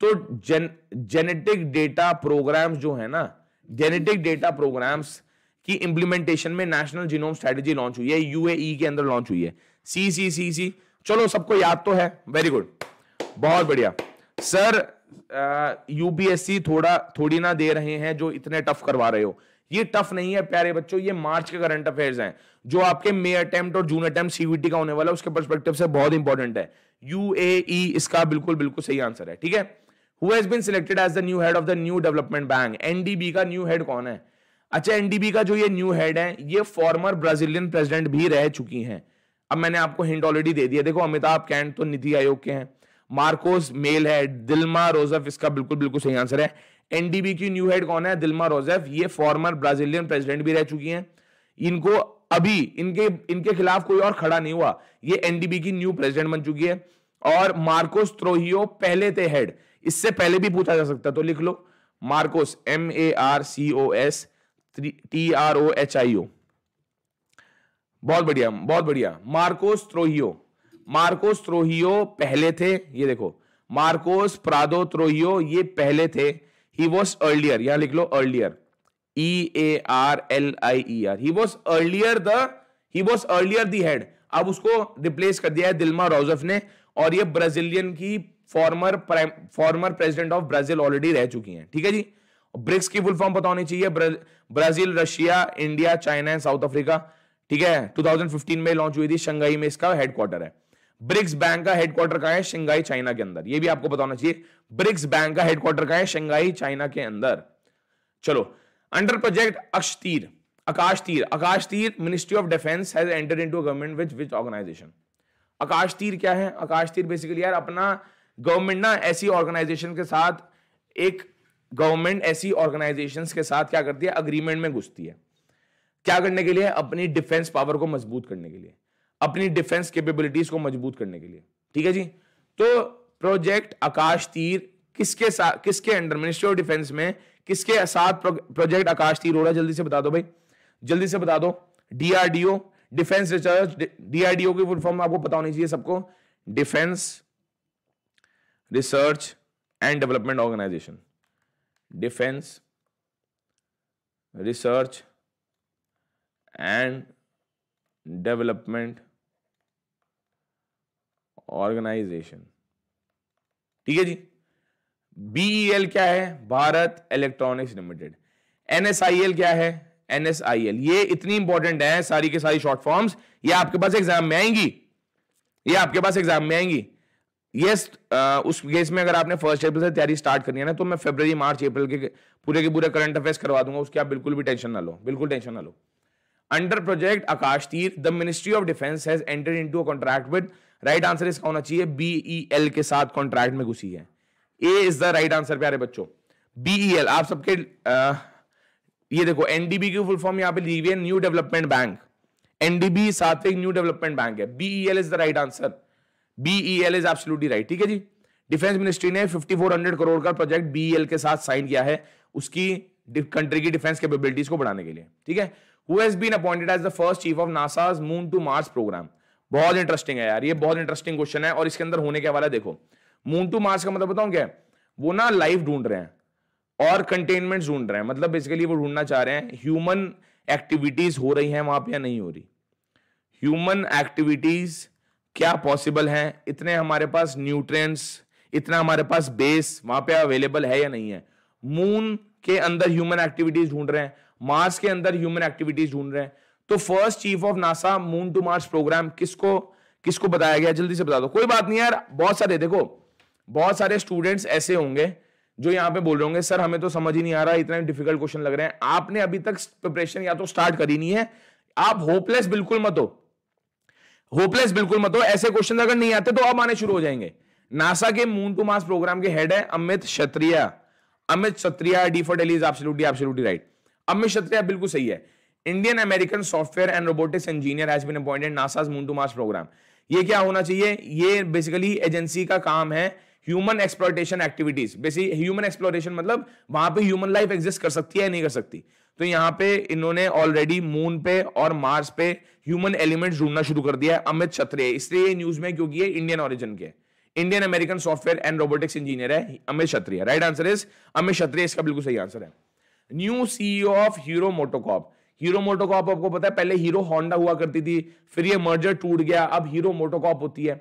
तो जेन जेनेटिक डेटा प्रोग्राम्स जो है ना जेनेटिक डेटा प्रोग्राम्स की इंप्लीमेंटेशन में नेशनल जीनोम स्ट्रेटेजी लॉन्च हुई है यूएई e के अंदर लॉन्च हुई है सी सी सी सी चलो सबको याद तो है वेरी गुड बहुत बढ़िया सर यूपीएससी थोड़ा थोड़ी ना दे रहे हैं जो इतने टफ करवा रहे हो ये टफ नहीं है प्यारे बच्चों ये मार्च के करंट अफेयर्स हैं जो आपके मे अटेम्प्ट और जून अटेम्प्ट सीवीटी का होने वाला है उसके परस्पेक्टिव से बहुत इंपॉर्टेंट है यू e इसका बिल्कुल बिल्कुल सही आंसर है ठीक है who has been selected as the new head of the New development Bank NDB का न्यू हेड कौन है अच्छा एनडीबी का जो ये न्यू हेड है ये फॉर्मर ब्राजीलियन प्रेसिडेंट भी रह चुकी हैं अब मैंने आपको हिंट ऑलरेडी दे दिया देखो अमिताभ कैंट तो नीति आयोग के हैं मार्कोस मेल है दिल्मा रोजेफ इसका बिल्कुल बिल्कुल सही आंसर है एनडीबी की न्यू हेड कौन है दिल्मा रोजेफ ये फॉर्मर ब्राजीलियन प्रेसिडेंट भी रह चुकी हैं इनको अभी इनके इनके खिलाफ कोई और खड़ा नहीं हुआ ये एनडीबी की न्यू प्रेसिडेंट बन चुकी है और मार्कोस त्रोहियो पहले थे हेड इससे पहले भी पूछा जा सकता तो लिख लो Marcos M A R C O S T R O H I O बहुत बढ़िया बहुत बढ़िया मार्कोस त्रोहियो मार्कोस त्रोहियो पहले थे ये देखो मार्कोस प्रादो त्रोहियो ये पहले थे ही वॉज अर्लियर यहां लिख लो earlier E A R L I E R he was earlier the he was earlier the head अब उसको रिप्लेस कर दिया है दिल्मा रोजफ ने और ये ब्राजीलियन की former former president of Brazil already रह चुकी हैं ठीक है जी ब्रिक्स की फुल फॉर्म पता होनी चाहिए Brazil Russia India China and South Africa ठीक है 2015 में लॉन्च हुई थी शंघाई में इसका हेडक्वार्टर है ब्रिक्स बैंक का हेडक्वार्टर कहा है शंघाई चाइना के अंदर ये भी आपको बताना चाहिए ब्रिक्स बैंक का हेडक्वार्टर कहा है शंघाई चाइना के अंदर चलो अंडर प्रोजेक्ट अक्ष तीर Akashteer Akashteer ministry of defence has enter into government which which organisation Akashteer क्या है आकाश तीर बेसिकली यार अपना गवर्नमेंट ना ऐसी ऑर्गेनाइजेशन के साथ एक गवर्नमेंट ऐसी ऑर्गेनाइजेशन के साथ क्या करती है अग्रीमेंट में घुसती है क्या करने के लिए अपनी डिफेंस पावर को मजबूत करने के लिए अपनी डिफेंस केपेबिलिटीज को मजबूत करने के लिए ठीक है जी तो प्रोजेक्ट आकाश तीर किसके साथ किसके अंडर मिनिस्ट्री ऑफ डिफेंस में किसके साथ प्रोजेक्ट आकाश तीर हो रहा है जल्दी से बता दो भाई जल्दी से बता दो डीआरडीओ डिफेंस रिसर्च डीआरडीओ की फुल फॉर्म आपको पता होनी चाहिए सबको defence research and development organisation defence research and development organisation ठीक है जी बीईएल e क्या है भारत इलेक्ट्रॉनिक्स लिमिटेड एनएसआईएल क्या है एनएसआईएल ये इतनी इंपॉर्टेंट है सारी के सारी शॉर्ट फॉर्म्स ये आपके पास एग्जाम में आएंगी ये आपके पास एग्जाम में आएंगी यस yes, उस केस में अगर आपने फर्स्ट अप्रैल से तैयारी स्टार्ट करनी है ना तो मैं फरवरी मार्च अप्रैल के पूरे के पूरे करंट अफेयर्स करवा दूंगा उसकी आप बिल्कुल भी टेंशन ना लो बिल्कुल टेंशन ना लो under project Akashteer the ministry of defence has entered into a contract with right answer इसका होना चाहिए बी ई एल के साथ कॉन्ट्रैक्ट में घुसी है A is the right answer प्यारे बच्चों बी ई एल आप सबके ये देखो एनडीबी की फुल फॉर्म यहां पे ली हुई है न्यू डेवलपमेंट बैंक एनडीबी साथ एक न्यू डेवलपमेंट बैंक है B E L is the right answer B E L is absolutely right ठीक है जी डिफेंस मिनिस्ट्री ने 5400 करोड़ का प्रोजेक्ट बीईएल e के साथ साइन किया है उसकी कंट्री की डिफेंस कैपेबिलिटीज को बढ़ाने के लिए ठीक है who has been appointed as the first chief of NASA's moon to Mars program बहुत इंटरेस्टिंग है यार ये बहुत इंटरेस्टिंग क्वेश्चन है और इसके अंदर होने के हवाला देखो मून टू मार्स का मतलब बताऊं क्या वो ना लाइफ ढूंढ रहे हैं और कंटेनमेंट ढूंढ रहे हैं मतलब बेसिकली वो ढूंढना चाह रहे हैं ह्यूमन एक्टिविटीज हो रही हैं वहां पे या नहीं हो रही ह्यूमन एक्टिविटीज क्या पॉसिबल है इतने हमारे पास न्यूट्रिएंट्स इतना हमारे पास बेस वहां पे अवेलेबल है या नहीं है मून के अंदर ह्यूमन एक्टिविटीज ढूंढ रहे हैं मार्स के अंदर ह्यूमन एक्टिविटीज ढूंढ रहे हैं तो first chief of NASA moon to Mars programme किसको किसको बताया गया जल्दी से बता दो कोई बात नहीं यार बहुत सारे देखो बहुत सारे स्टूडेंट्स ऐसे होंगे जो यहाँ पे बोल रहे होंगे सर हमें तो समझ ही नहीं आ रहा इतना डिफिकल्ट क्वेश्चन लग रहे हैं आपने अभी तक प्रिपरेशन या तो स्टार्ट करी नहीं है आप होपलेस बिल्कुल मत हो होपलेस बिल्कुल मत हो ऐसे क्वेश्चन अगर नहीं आते तो आप आने शुरू हो जाएंगे नासा के मून टू मास प्रोग्राम के हेड है Amit Kshatriya Amit Kshatriya D for Delhi right Amit Kshatriya बिल्कुल सही है Indian American software and robotics engineer has been appointed NASA's moon to Mars programme ये क्या होना चाहिए ये बेसिकली एजेंसी का काम है human exploitation activities basic human exploration मतलब वहां पे ह्यूमन लाइफ एग्जिस्ट कर सकती है या नहीं कर सकती तो यहाँ पे इन्होंने ऑलरेडी मून पे और मार्स पे ह्यूमन एलिमेंट ढूंढना शुरू कर दिया है अमित छत्रे इसलिए ये न्यूज में क्योंकि ये इंडियन ऑरिजन के Indian American software and robotics engineer है Amit Chhatriya right answer is Amit Kshatriya इसका बिल्कुल सही आंसर है new CEO of Hero MotoCorp Hero MotoCorp आपको पता है पहले हीरो होंडा हुआ करती थी फिर ये मर्जर टूट गया अब हीरो मोटोकॉप होती है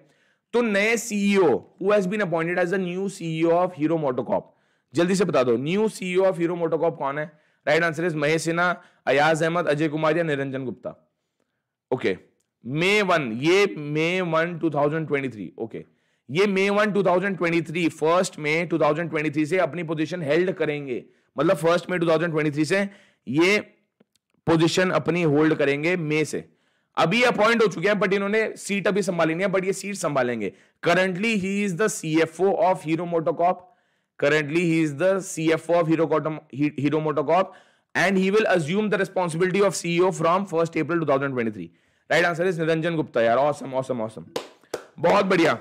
तो नए CEO who has been appointed as a new CEO of Hero MotoCorp जल्दी से बता दो new CEO of Hero MotoCorp कौन है right answer is Mahesh Sinha Ayaz Ahmed Ajay Kumar या Niranjan Gupta okay May one ये May one two thousand twenty three okay ये May one two thousand twenty three first May two thousand twenty three से अपनी पोजीशन हेल्ड करेंगे मतलब first मई 2023 से ये पोजीशन अपनी होल्ड करेंगे मे से अभी अपॉइंट हो चुके हैं बट इन्होंने सीट अभी संभाली नहीं है बट ये सीट संभालेंगे currently he is the C F O of Hero MotoCorp currently he is the O of Hero MotoCorp and he will assume the responsibility of CEO from first April 2023 right answer is Niranjan Gupta यार awesome awesome awesome बहुत बढ़िया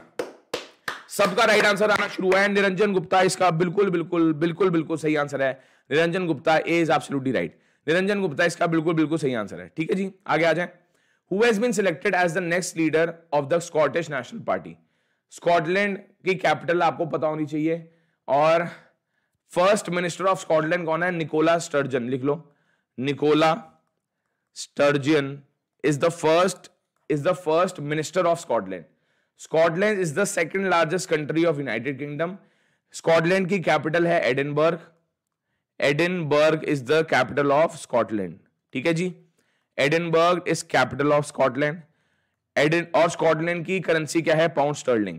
सबका right answer आना शुरू हुआ है निरंजन गुप्ता इसका बिल्कुल बिल्कुल बिल्कुल बिल्कुल सही आंसर है Niranjan Gupta A is absolutely right Niranjan Gupta इसका बिल्कुल बिल्कुल सही आंसर है ठीक है जी आगे आ जाए who has been selected as the next leader of the Scottish National Party Scotland की कैपिटल आपको पता होनी चाहिए और फर्स्ट मिनिस्टर ऑफ स्कॉटलैंड कौन है निकोला स्टर्जन लिख लो Nicola Sturgeon is the first is the first minister of Scotland Scotland is the second largest country of United Kingdom Scotland की कैपिटल है Edinburgh Edinburgh is the capital of Scotland ठीक है जी Edinburgh is capital of Scotland Edin और Scotland की currency क्या है pound sterling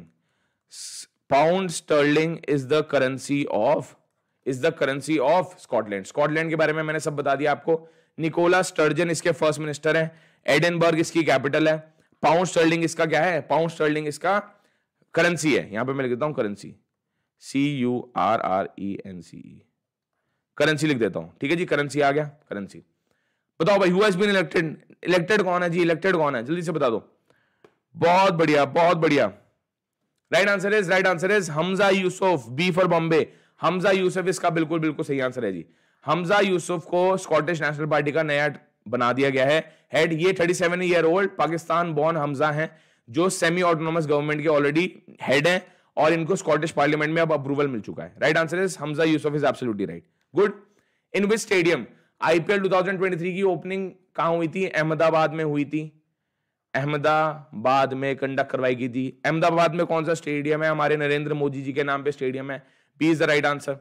pound sterling is the currency of is the currency of Scotland Scotland के बारे में मैंने सब बता दिया आपको निकोला स्टर्जन इसके फर्स्ट मिनिस्टर हैं एडिनबर्ग इसकी कैपिटल है पाउंड स्टर्लिंग इसका क्या है पाउंड स्टर्लिंग इसका करेंसी है यहां पे मैं लिख देता हूं currency C U R R E N C E currency लिख देता हूं ठीक है जी करेंसी आ गया करेंसी बताओ भाई हुआ बीन इलेक्टेड इलेक्टेड कौन है जी इलेक्टेड कौन है जल्दी से बता दो बहुत बढ़िया बहुत बढ़िया right answer is right answer is Hamza Yusuf B for Bombay Hamza Yusuf इसका बिल्कुल बिल्कुल सही आंसर है जी हमजा यूसुफ को स्कॉटिश नेशनल पार्टी का नया बना दिया गया है हेड ये 37 year old Pakistan born Hamza हैं जो सेमी ऑटोनोमस गवर्नमेंट के ऑलरेडी हेड हैं और इनको स्कॉटिश पार्लियामेंट में अब अप्रूवल मिल चुका है right answer is Hamza Yusuf is absolutely right good in which stadium IPL 2023 की ओपनिंग कहां हुई थी अहमदाबाद में हुई थी अहमदाबाद में कंडक्ट करवाई गई थी अहमदाबाद में कौन सा स्टेडियम है हमारे नरेंद्र मोदी जी के नाम पे स्टेडियम है B is the right answer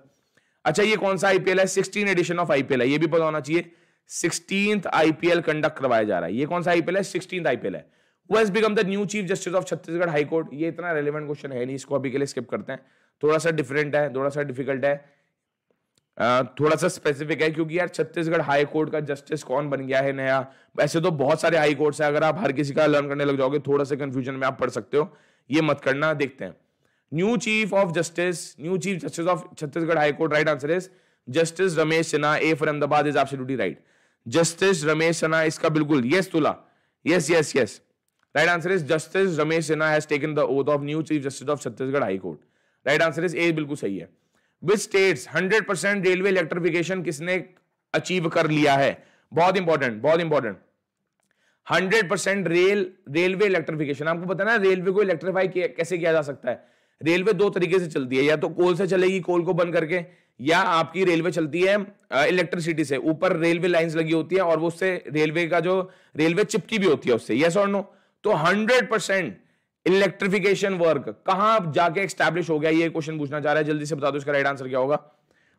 अच्छा ये कौन सा आईपीएल है सिक्सटीन एडिशन ऑफ आईपीएल है ये भी पता होना चाहिए सिक्सटीन आईपीएल कंडक्ट करवाया जा रहा है ये कौन सा आईपीएल है सिक्सटीन आईपीएल है who has become the new chief justice of Chhattisgarh high court ये इतना रेलिवेंट क्वेश्चन है नहीं इसको अभी के लिए स्किप करते हैं थोड़ा सा डिफरेंट है थोड़ा सा डिफिकल्ट है थोड़ा सा स्पेसिफिक है क्योंकि यार छत्तीसगढ़ हाई कोर्ट का जस्टिस कौन बन गया है नया वैसे तो बहुत सारे हाई कोर्ट्स है अगर आप हर किसी का लर्न करने लग जाओगे थोड़ा सा कंफ्यूजन में आप पढ़ सकते हो ये मत करना देखते हैं new chief of justice new chief justice of Chhattisgarh high court right answer is justice Ramesh Sinha A for Ahmedabad is absolutely right justice Ramesh Sinha इसका बिल्कुल यस तुला yes yes yes right answer is justice Ramesh Sinha has taken the oath of new chief justice of Chhattisgarh high court right answer is A बिल्कुल सही है which states 100 percent railway electrification किसने achieve कर लिया है बहुत इंपॉर्टेंट बहुत important 100 percent rail railway electrification आपको पता ना रेलवे को इलेक्ट्रीफाई कैसे किया जा सकता है रेलवे दो तरीके से चलती है या तो कोल से चलेगी कोल को बंद करके या आपकी रेलवे चलती है इलेक्ट्रिसिटी से ऊपर रेलवे लाइंस लगी होती है और वो उससे रेलवे का जो रेलवे चिपकी भी होती है उससे यस और नो तो हंड्रेड परसेंट इलेक्ट्रिफिकेशन वर्क कहां जाके एक्स्टैब्लिश हो गया ये क्वेश्चन पूछना चाह रहा है जल्दी से बता दो इसका राइट आंसर क्या होगा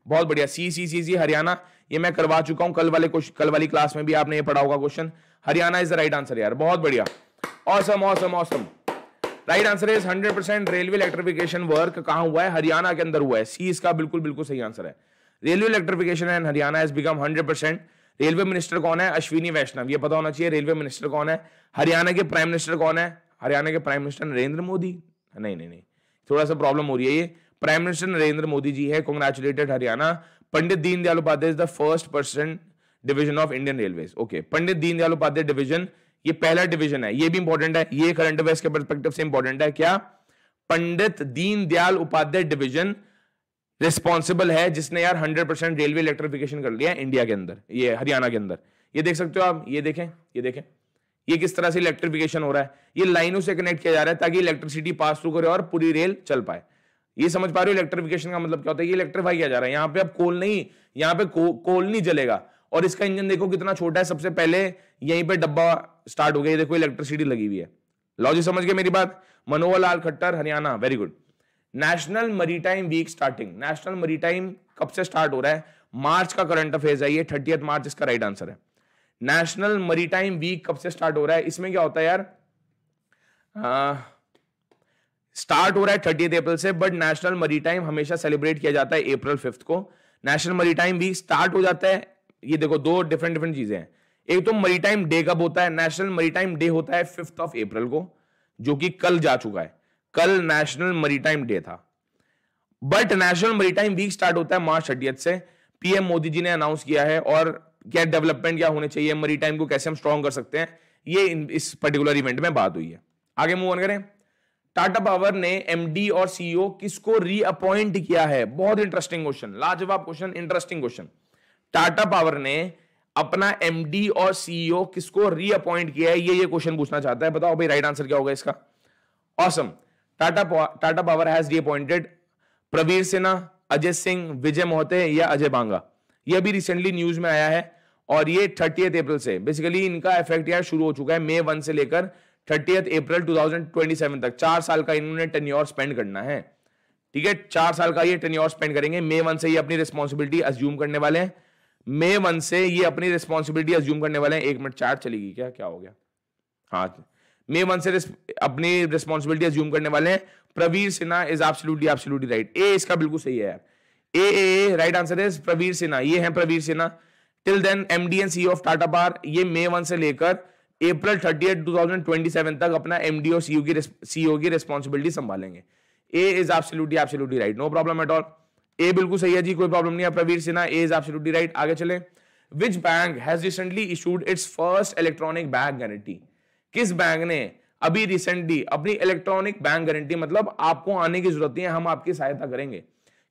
बहुत बढ़िया सी सी सी सी हरियाणा ये मैं करवा चुका हूं कल वाले कल वाली क्लास में भी आपने ये पढ़ा होगा question Haryana is the right answer यार बहुत बढ़िया awesome awesome awesome right answer is hundred percent railway electrification work कहां हुआ है हरियाणा के अंदर हुआ है सी इसका बिल्कुल बिल्कुल सही आंसर है railway electrification and Haryana has become hundred percent railway minister कौन है अश्विनी वैष्णव ये पता होना चाहिए रेलवे मिनिस्टर कौन है हरियाणा के प्राइम मिनिस्टर कौन है हरियाणा के प्राइम मिनिस्टर नरेंद्र मोदी नहीं नहीं नहीं थोड़ा सा प्रॉब्लम हो रही है ये प्राइम मिनिस्टर नरेंद्र मोदी जी है congratulated Haryana Pandit Deendayal Upadhyay is the first person division of Indian railway okay Pandit Deendayal Upadhyay division ये पहला डिवीजन है ये भी इंपॉर्टेंट है ये करंट अफेयर्स के परस्पेक्टिव से इंपॉर्टेंट है क्या पंडित दीनदयाल उपाध्याय डिवीजन रिस्पॉन्सिबल है जिसने यार 100 परसेंट रेलवे इलेक्ट्रिफिकेशन कर लिया इंडिया के अंदर ये हरियाणा के अंदर ये देख सकते हो आप ये देखें ये देखें ये किस तरह से इलेक्ट्रिफिकेशन हो रहा है ये लाइनों से कनेक्ट किया जा रहा है ताकि इलेक्ट्रिसिटी पास थ्रू करे और पूरी रेल चल पाए ये समझ पा रहे हो इलेक्ट्रिफिकेशन का मतलब क्या होता है ये इलेक्ट्रिफाई किया जा रहा है यहाँ पे अब कोल नहीं यहाँ पे को, कोल नहीं जलेगा और इसका इंजन देखो कितना छोटा है सबसे पहले यहीं पे डब्बा स्टार्ट हो गया देखो इलेक्ट्रिसिटी लगी हुई है लॉजिक समझ गए मेरी बात Manohar Lal Khattar Haryana very good national maritime week starting national maritime कब से स्टार्ट हो रहा है मार्च का करंट अफेयर है ये थर्टी मार्च इसका राइट आंसर है नेशनल मरीटाइम वीक कब से स्टार्ट हो रहा है इसमें क्या होता है यार स्टार्ट हो रहा है थर्टी अप्रैल से बट नेशनल मरीटाइम हमेशा सेलिब्रेट किया जाता है अप्रैल फिफ्थ को नेशनल मरीटाइम वीक स्टार्ट हो जाता है ये देखो दो डिफरेंट डिफरेंट चीजें हैं एक तो मरीटाइम डे कब होता है नेशनल मरीटाइम डे होता है फिफ्थ ऑफ अप्रैल को जो कि कल जा चुका है कल नेशनल मरीटाइम डे था but national maritime week start होता है मार्च थर्टियथ से पीएम मोदी जी ने अनाउंस किया है और क्या डेवलपमेंट क्या होने चाहिए मरी टाइम को कैसे हम स्ट्रॉन्ग कर सकते हैं ये इस पर्टिकुलर इवेंट में बात हुई है आगे मूव ऑन करें टाटा पावर ने एमडी और सीईओ e किसको रीअपॉइंट किया है बहुत इंटरेस्टिंग क्वेश्चन लाजवाब question interesting question Tata Power ने अपना एमडी और सीईओ e किसको रीअपॉइंट किया है ये ये क्वेश्चन पूछना चाहता है बताओ भाई राइट आंसर क्या होगा इसका awesome Tata Tata Power has reappointed Praveer Sinha Ajay Singh Vijay Mohte या अजय बांगा ये अभी रिसेंटली न्यूज में आया है और ये थर्टी अप्रैल से बेसिकली इनका इफेक्ट यार शुरू हो चुका है मे वन से लेकर थर्टी अप्रैल टू तक चार साल का इन्होंने टेन ईयर स्पेंड करना है ठीक है चार साल का ये टेन ईयर स्पेंड करेंगे मे वन से ये अपनी रिस्पॉन्सिबिलिटी अज्यूम करने वाले हैं मे वन से ये अपनी रिस्पॉन्सिबिलिटी अज्यूम करने वाले हैं एक मिनट चार्ट चलेगी क्या क्या हो गया हाँ मे वन से अपनी रिस्पॉन्सिबिलिटी अज्यूम करने वाले हैं Praveer Sinha is absolutely absolutely right A इसका बिल्कुल सही है यार A A right answer is Praveer Sinha ये है Praveer Sinha till then M D N C of Tata Power ये मे वन से लेकर April thirty eight two thousand twenty seven तक अपना एम एमडी और सीईओ e की सीओ e की रिस्पॉन्सिबिलिटी संभालेंगे A is absolutely absolutely right no problem at all ए बिल्कुल सही है जी कोई प्रॉब्लम नहीं है Praveer Sinha A is absolutely right आगे चलें which bank has recently issued its first electronic bank guarantee किस बैंक ने अभी रिसेंटली अपनी इलेक्ट्रॉनिक बैंक गारंटी मतलब आपको आने की जरूरत नहीं है हम आपकी सहायता करेंगे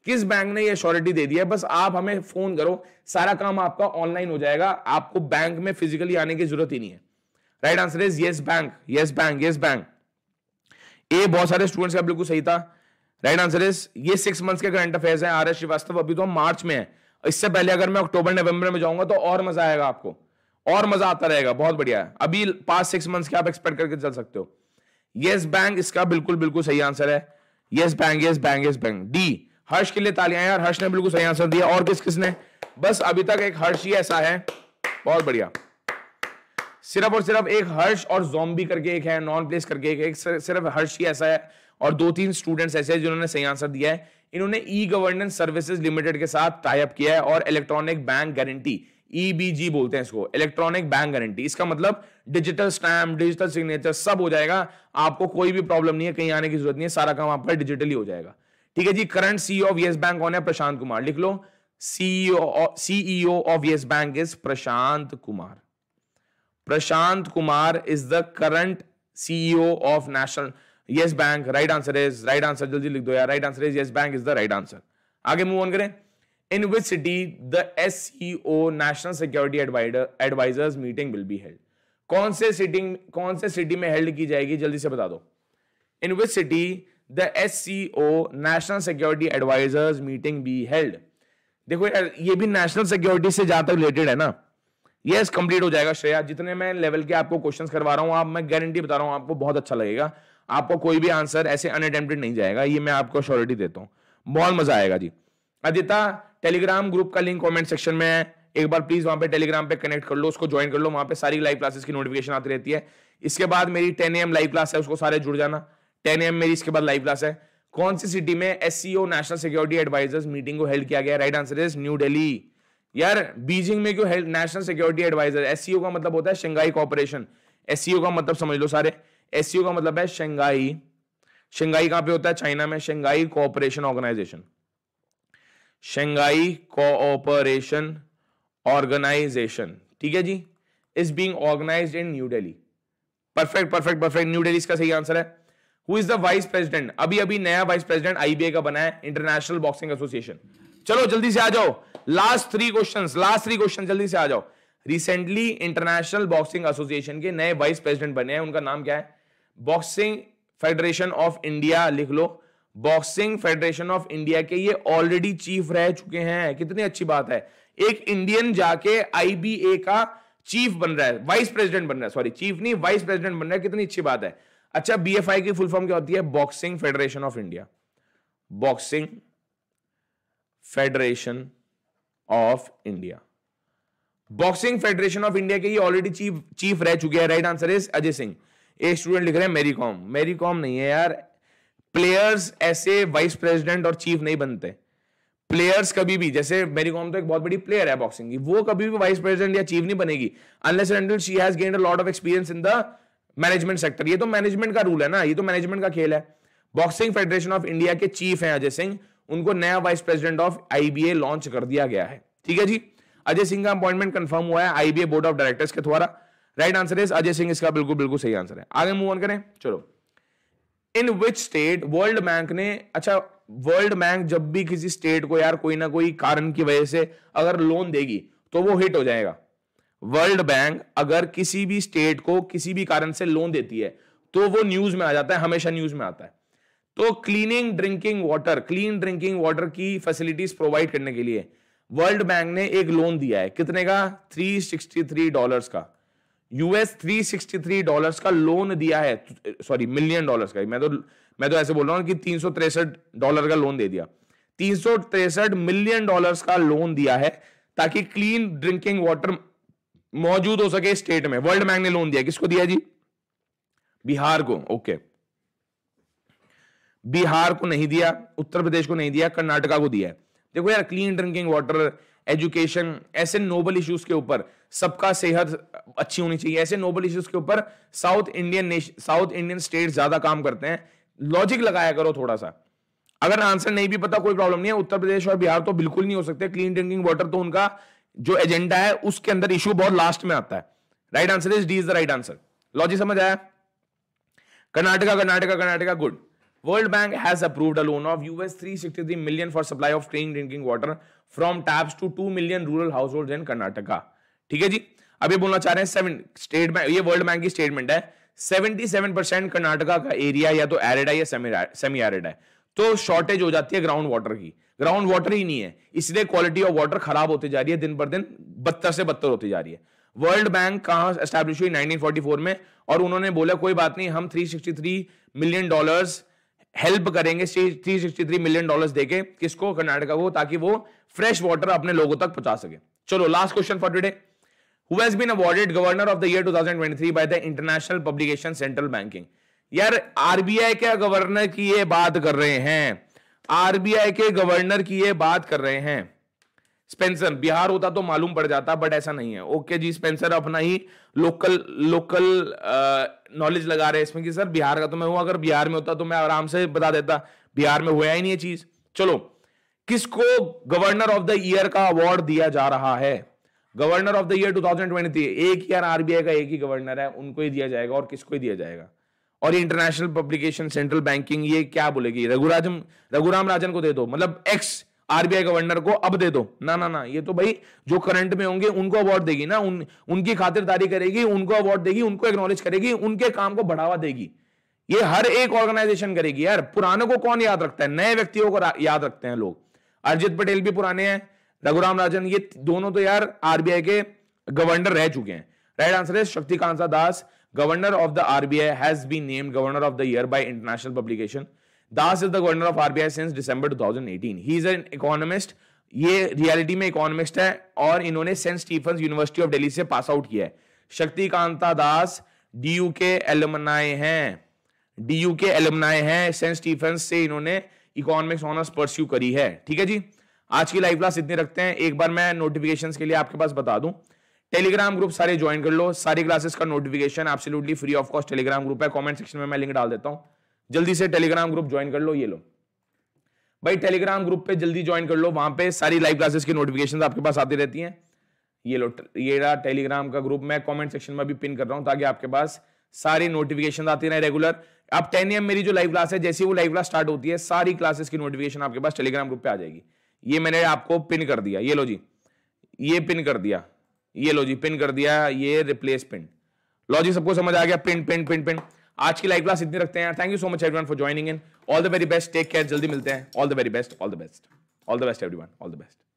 किस बैंक ने ये श्योरिटी दे दी है बस आप हमें फोन करो सारा काम आपका ऑनलाइन हो जाएगा आपको बैंक में फिजिकली आने की जरूरत ही नहीं है right answer is Yes Bank Yes Bank Yes Bank A बहुत सारे स्टूडेंट्स का बिल्कुल सही था राइट आंसर इज ये सिक्स मंथ्स के करंट अफेयर्स हैं आर एस श्रीवास्तव अभी तो मार्च में है इससे पहले अगर मैं अक्टूबर नवंबर में जाऊंगा तो और मजा आएगा आपको और मजा आता रहेगा बहुत बढ़िया है अभी पास सिक्स मंथ्स के आप एक्सपेक्ट करके चल सकते हो यस बैंक इसका बिल्कुल बिल्कुल सही आंसर है Yes Bank Yes Bank Yes Bank D Harsh के लिए तालियां यार हर्ष ने बिल्कुल सही आंसर दिया और किस किसने बस अभी तक एक हर्ष ही ऐसा है बहुत बढ़िया सिर्फ और सिर्फ एक हर्ष और जोम्बी करके एक है नॉन प्लेस करके एक, एक सिर्फ हर्ष ही ऐसा है और दो तीन स्टूडेंट्स ऐसे हैं जिन्होंने सही आंसर दिया है इन्होंने ई गवर्नेंस सर्विसेज लिमिटेड के साथ टाइप किया है और इलेक्ट्रॉनिक बैंक गारंटी ईबीजी बोलते हैं इसको इलेक्ट्रॉनिक बैंक गारंटी इसका मतलब डिजिटल स्टैम्प डिजिटल सिग्नेचर सब हो जाएगा आपको कोई भी प्रॉब्लम नहीं है कहीं आने की जरूरत नहीं है सारा काम आपका डिजिटली हो जाएगा ठीक है जी current CEO of Yes Bank कौन है प्रशांत कुमार लिख लो CEO CEO of Yes Bank is Prashant Kumar Prashant Kumar is the current CEO of national Yes Bank right answer is right answer जल्दी लिख दो यार right answer is Yes Bank is the right answer आगे move on करें in which city the S C O national security advisers meeting will be held कौन से sitting कौन से सिटी में हेल्ड की जाएगी जल्दी से बता दो in which city the S C O national security advisers meeting be held देखो यार ये भी नेशनल सिक्योरिटी से ज्यादा रिलेटेड है ना यस yes, कंप्लीट हो जाएगा श्रेया जितने मैं लेवल के आपको क्वेश्चंस करवा रहा हूं आप मैं गारंटी बता रहा हूं आपको बहुत अच्छा लगेगा आपको कोई भी आंसर ऐसे अनअटेम्प्टेड नहीं जाएगा ये मैं आपको श्योरिटी देता हूँ बहुत मजा आएगा जी अदिता टेलीग्राम ग्रुप का लिंक कमेंट सेक्शन में है एक बार प्लीज वहां पे टेलीग्राम पे कनेक्ट कर लो उसको ज्वाइन कर लो वहां पे सारी लाइव क्लासेस की नोटिफिकेशन आती रहती है इसके बाद मेरी टेन एम लाइव क्लास है उसको सारे जुड़ जाना टेन एम मेरी इसके बाद लाइव क्लास है कौन सी सिटी में S national security advisers meeting को हेल्ड किया गया right answer is new Delhi यार बीजिंग में क्यों नेशनल सिक्योरिटी एडवाइजर एस का मतलब होता है शंघाई कॉपरेशन एस का मतलब समझ लो सारे एस का मतलब है शंघाई शंघाई कहां पे होता है चाइना में Shanghai cooperation organisation Shanghai cooperation organisation ठीक है जी is being organised in new Delhi perfect perfect perfect new Delhi इसका सही आंसर है who is the vice president अभी अभी नया वाइस प्रेसिडेंट आईबीए का बना है इंटरनेशनल बॉक्सिंग एसोसिएशन चलो जल्दी से आ जाओ last three question last three question जल्दी से आ जाओ रिसेंटली इंटरनेशनल बॉक्सिंग एसोसिएशन के नए वाइस प्रेसिडेंट बने हैं उनका नाम क्या है बॉक्सिंग फेडरेशन ऑफ इंडिया लिख लो बॉक्सिंग फेडरेशन ऑफ इंडिया के ये ऑलरेडी चीफ रह चुके हैं कितनी अच्छी बात है एक इंडियन जाके आईबीए का चीफ बन रहा है वाइस प्रेसिडेंट बन रहा है सॉरी चीफ नहीं वाइस प्रेसिडेंट बन रहा है कितनी अच्छी बात है अच्छा बीएफआई की फुल फॉर्म क्या होती है boxing federation of India boxing federation of India boxing federation of India के ये ऑलरेडी चीफ चीफ रह चुके हैं right answer is Ajay Singh एक स्टूडेंट लिख रहे हैं मेरी कॉम मेरी कॉम नहीं है यार प्लेयर्स ऐसे वाइस प्रेसिडेंट और चीफ नहीं बनते प्लेयर्स कभी भी जैसे मेरी कॉम तो एक बहुत बड़ी प्लेयर है बॉक्सिंग की वो कभी भी वाइस प्रेसिडेंट या चीफ नहीं बनेगी unless and she has gained a lot of experience in the management sector ये तो मैनेजमेंट का रूल है ना ये तो मैनेजमेंट का खेल है बॉक्सिंग फेडरेशन ऑफ इंडिया के चीफ हैं अजय सिंह उनको नया vice president of IBA launch कर दिया गया है ठीक है जी अजय सिंह का अपॉइंटमेंट कंफर्म हुआ है आईबीए बोर्ड ऑफ डायरेक्टर्स के द्वारा right answer is Ajay Singh इसका बिल्कुल बिल्कुल सही आंसर है आगे मूव ऑन करें चलो in which state World Bank ने अच्छा वर्ल्ड बैंक जब भी किसी स्टेट को यार कोई ना कोई कारण की वजह से अगर लोन देगी तो वो हिट हो जाएगा वर्ल्ड बैंक अगर किसी भी स्टेट को किसी भी कारण से लोन देती है तो वो न्यूज में आ जाता है हमेशा न्यूज में आता है तो cleaning drinking water clean drinking water की फैसिलिटीज प्रोवाइड करने के लिए वर्ल्ड बैंक ने एक लोन दिया है कितने का 363 डॉलर्स का यूएस 363 डॉलर्स का लोन दिया है सॉरी मिलियन डॉलर्स का मैं तो मैं तो ऐसे बोल रहा हूं कि तीन डॉलर का लोन दे दिया तीन मिलियन डॉलर्स का लोन दिया है ताकि क्लीन ड्रिंकिंग वाटर मौजूद हो सके स्टेट में वर्ल्ड बैंक ने लोन दिया किसको दिया जी बिहार को ओके बिहार को नहीं दिया उत्तर प्रदेश को नहीं दिया कर्नाटका को दिया है देखो यार क्लीन ड्रिंकिंग वाटर एजुकेशन ऐसे नोबल इश्यूज के ऊपर सबका सेहत अच्छी होनी चाहिए ऐसे नोबल इश्यूज के ऊपर South Indian South Indian state ज्यादा काम करते हैं लॉजिक लगाया करो थोड़ा सा अगर आंसर नहीं भी पता कोई प्रॉब्लम नहीं है उत्तर प्रदेश और बिहार तो बिल्कुल नहीं हो सकते क्लीन ड्रिंकिंग वाटर तो उनका जो एजेंडा है उसके अंदर इश्यू बहुत लास्ट में आता है right answer is D is the right answer logic समझ आया Karnataka Karnataka Karnataka good World Bank has approved a loan of US 363 million for supply of clean drinking water from taps to 2 million rural households in Karnataka ठीक है जी अब ये बोलना चाह रहे हैं सेवन स्टेट बैंक ये वर्ल्ड बैंक की स्टेटमेंट है सेवेंटी सेवन परसेंट कर्नाटका का एरिया या तो एरिड है या सेमी एरिड है तो शॉर्टेज हो जाती है ग्राउंड वाटर की ग्राउंड वाटर ही नहीं है इसलिए क्वालिटी ऑफ वाटर खराब होती जा रही है दिन पर दिन बदतर से बदतर होती जा रही है वर्ल्ड बैंक कहाँ एस्टैब्लिश हुई 1944 में और उन्होंने बोला कोई बात नहीं हम 363 मिलियन डॉलर्स हेल्प करेंगे 363 मिलियन डॉलर्स देके किसको कर्नाटका को ताकि वो फ्रेश वाटर अपने लोगों तक पहुंचा सके चलो last question for today who has been awarded governor of the year 2023 by the international publication central banking यार आरबीआई के गवर्नर की ये बात कर रहे हैं आरबीआई के गवर्नर की ये बात कर रहे हैं स्पेंसर बिहार होता तो मालूम पड़ जाता बट ऐसा नहीं है ओके जी स्पेंसर अपना ही लोकल लोकल नॉलेज लगा रहे हैं इसमें कि सर बिहार का तो मैं हूं अगर बिहार में होता तो मैं आराम से बता देता बिहार में हुआ ही नहीं ये चीज चलो किसको गवर्नर ऑफ द ईयर का अवार्ड दिया जा रहा है गवर्नर ऑफ द ईयर 2023 एक ही यार आरबीआई का एक ही गवर्नर है उनको ही दिया जाएगा और किसको ही दिया जाएगा और इंटरनेशनल पब्लिकेशन सेंट्रल बैंकिंग ये क्या बोलेगी रघुराजम रघुराम राजन को दे दो मतलब एक्स आरबीआई गवर्नर को अब दे दो ना ना ना ये तो भाई जो करंट में होंगे उनको अवार्ड देगी ना उन उनकी खातिरदारी करेगी उनको अवार्ड देगी उनको एक्नोलेज करेगी उनके काम को बढ़ावा देगी ये हर एक ऑर्गेनाइजेशन करेगी यार पुरानों को कौन याद रखता है नए व्यक्तियों को याद रखते हैं लोग अरजित पटेल भी पुराने हैं रघुराम राजन ये दोनों तो यार आरबीआई के गवर्नर रह चुके हैं राइट आंसर है Shaktikanta Das governor of the RBI has been named governor of the year by international publication Das is the governor of RBI since December 2018. He is an economist ये रियलिटी में इकोनॉमिस्ट है और इन्होंने saint Stephen university of Delhi से pass out किया है शक्तिकांता दास D you के एलमनाए हैं यू के एलमनाए हैं सेंट स्टीफन से इन्होंने इकोनॉमिक्स ऑनर्स परस्यू करी है ठीक है जी आज की लाइव क्लास इतनी रखते हैं एक बार मैं नोटिफिकेशन के लिए आपके पास बता दूं टेलीग्राम ग्रुप सारे ज्वाइन कर लो सारी क्लासेस का notification absolutely free of cost Telegram group है कमेंट सेक्शन में मैं लिंक डाल देता हूं जल्दी से टेलीग्राम ग्रुप ज्वाइन कर लो ये लो भाई टेलीग्राम ग्रुप पे जल्दी ज्वाइन कर लो वहां पे सारी लाइव क्लासेस की नोटिफिकेशन आपके पास आती रहती हैं ये लो ये रहा टेलीग्राम का ग्रुप मैं कमेंट सेक्शन में भी पिन कर रहा हूं ताकि आपके पास सारी नोटिफिकेशन आती रहे रेगुलर अब टेन एम मेरी जो लाइव क्लास है जैसी वो लाइव क्लास स्टार्ट होती है सारी क्लासेस की नोटिफिकेशन आपके पास टेलीग्राम ग्रुप पे आ जाएगी ये मैंने आपको पिन कर दिया ये लो जी ये पिन कर दिया ये लो जी पिन कर दिया ये रिप्लेस पिन लो जी सबको समझ आ गया पिन पिन पिन पिन आज की लाइव क्लास इतनी रखते हैं thank you so much everyone for joining in all the very best take care जल्दी मिलते हैं all the very best all the best all the best everyone all the best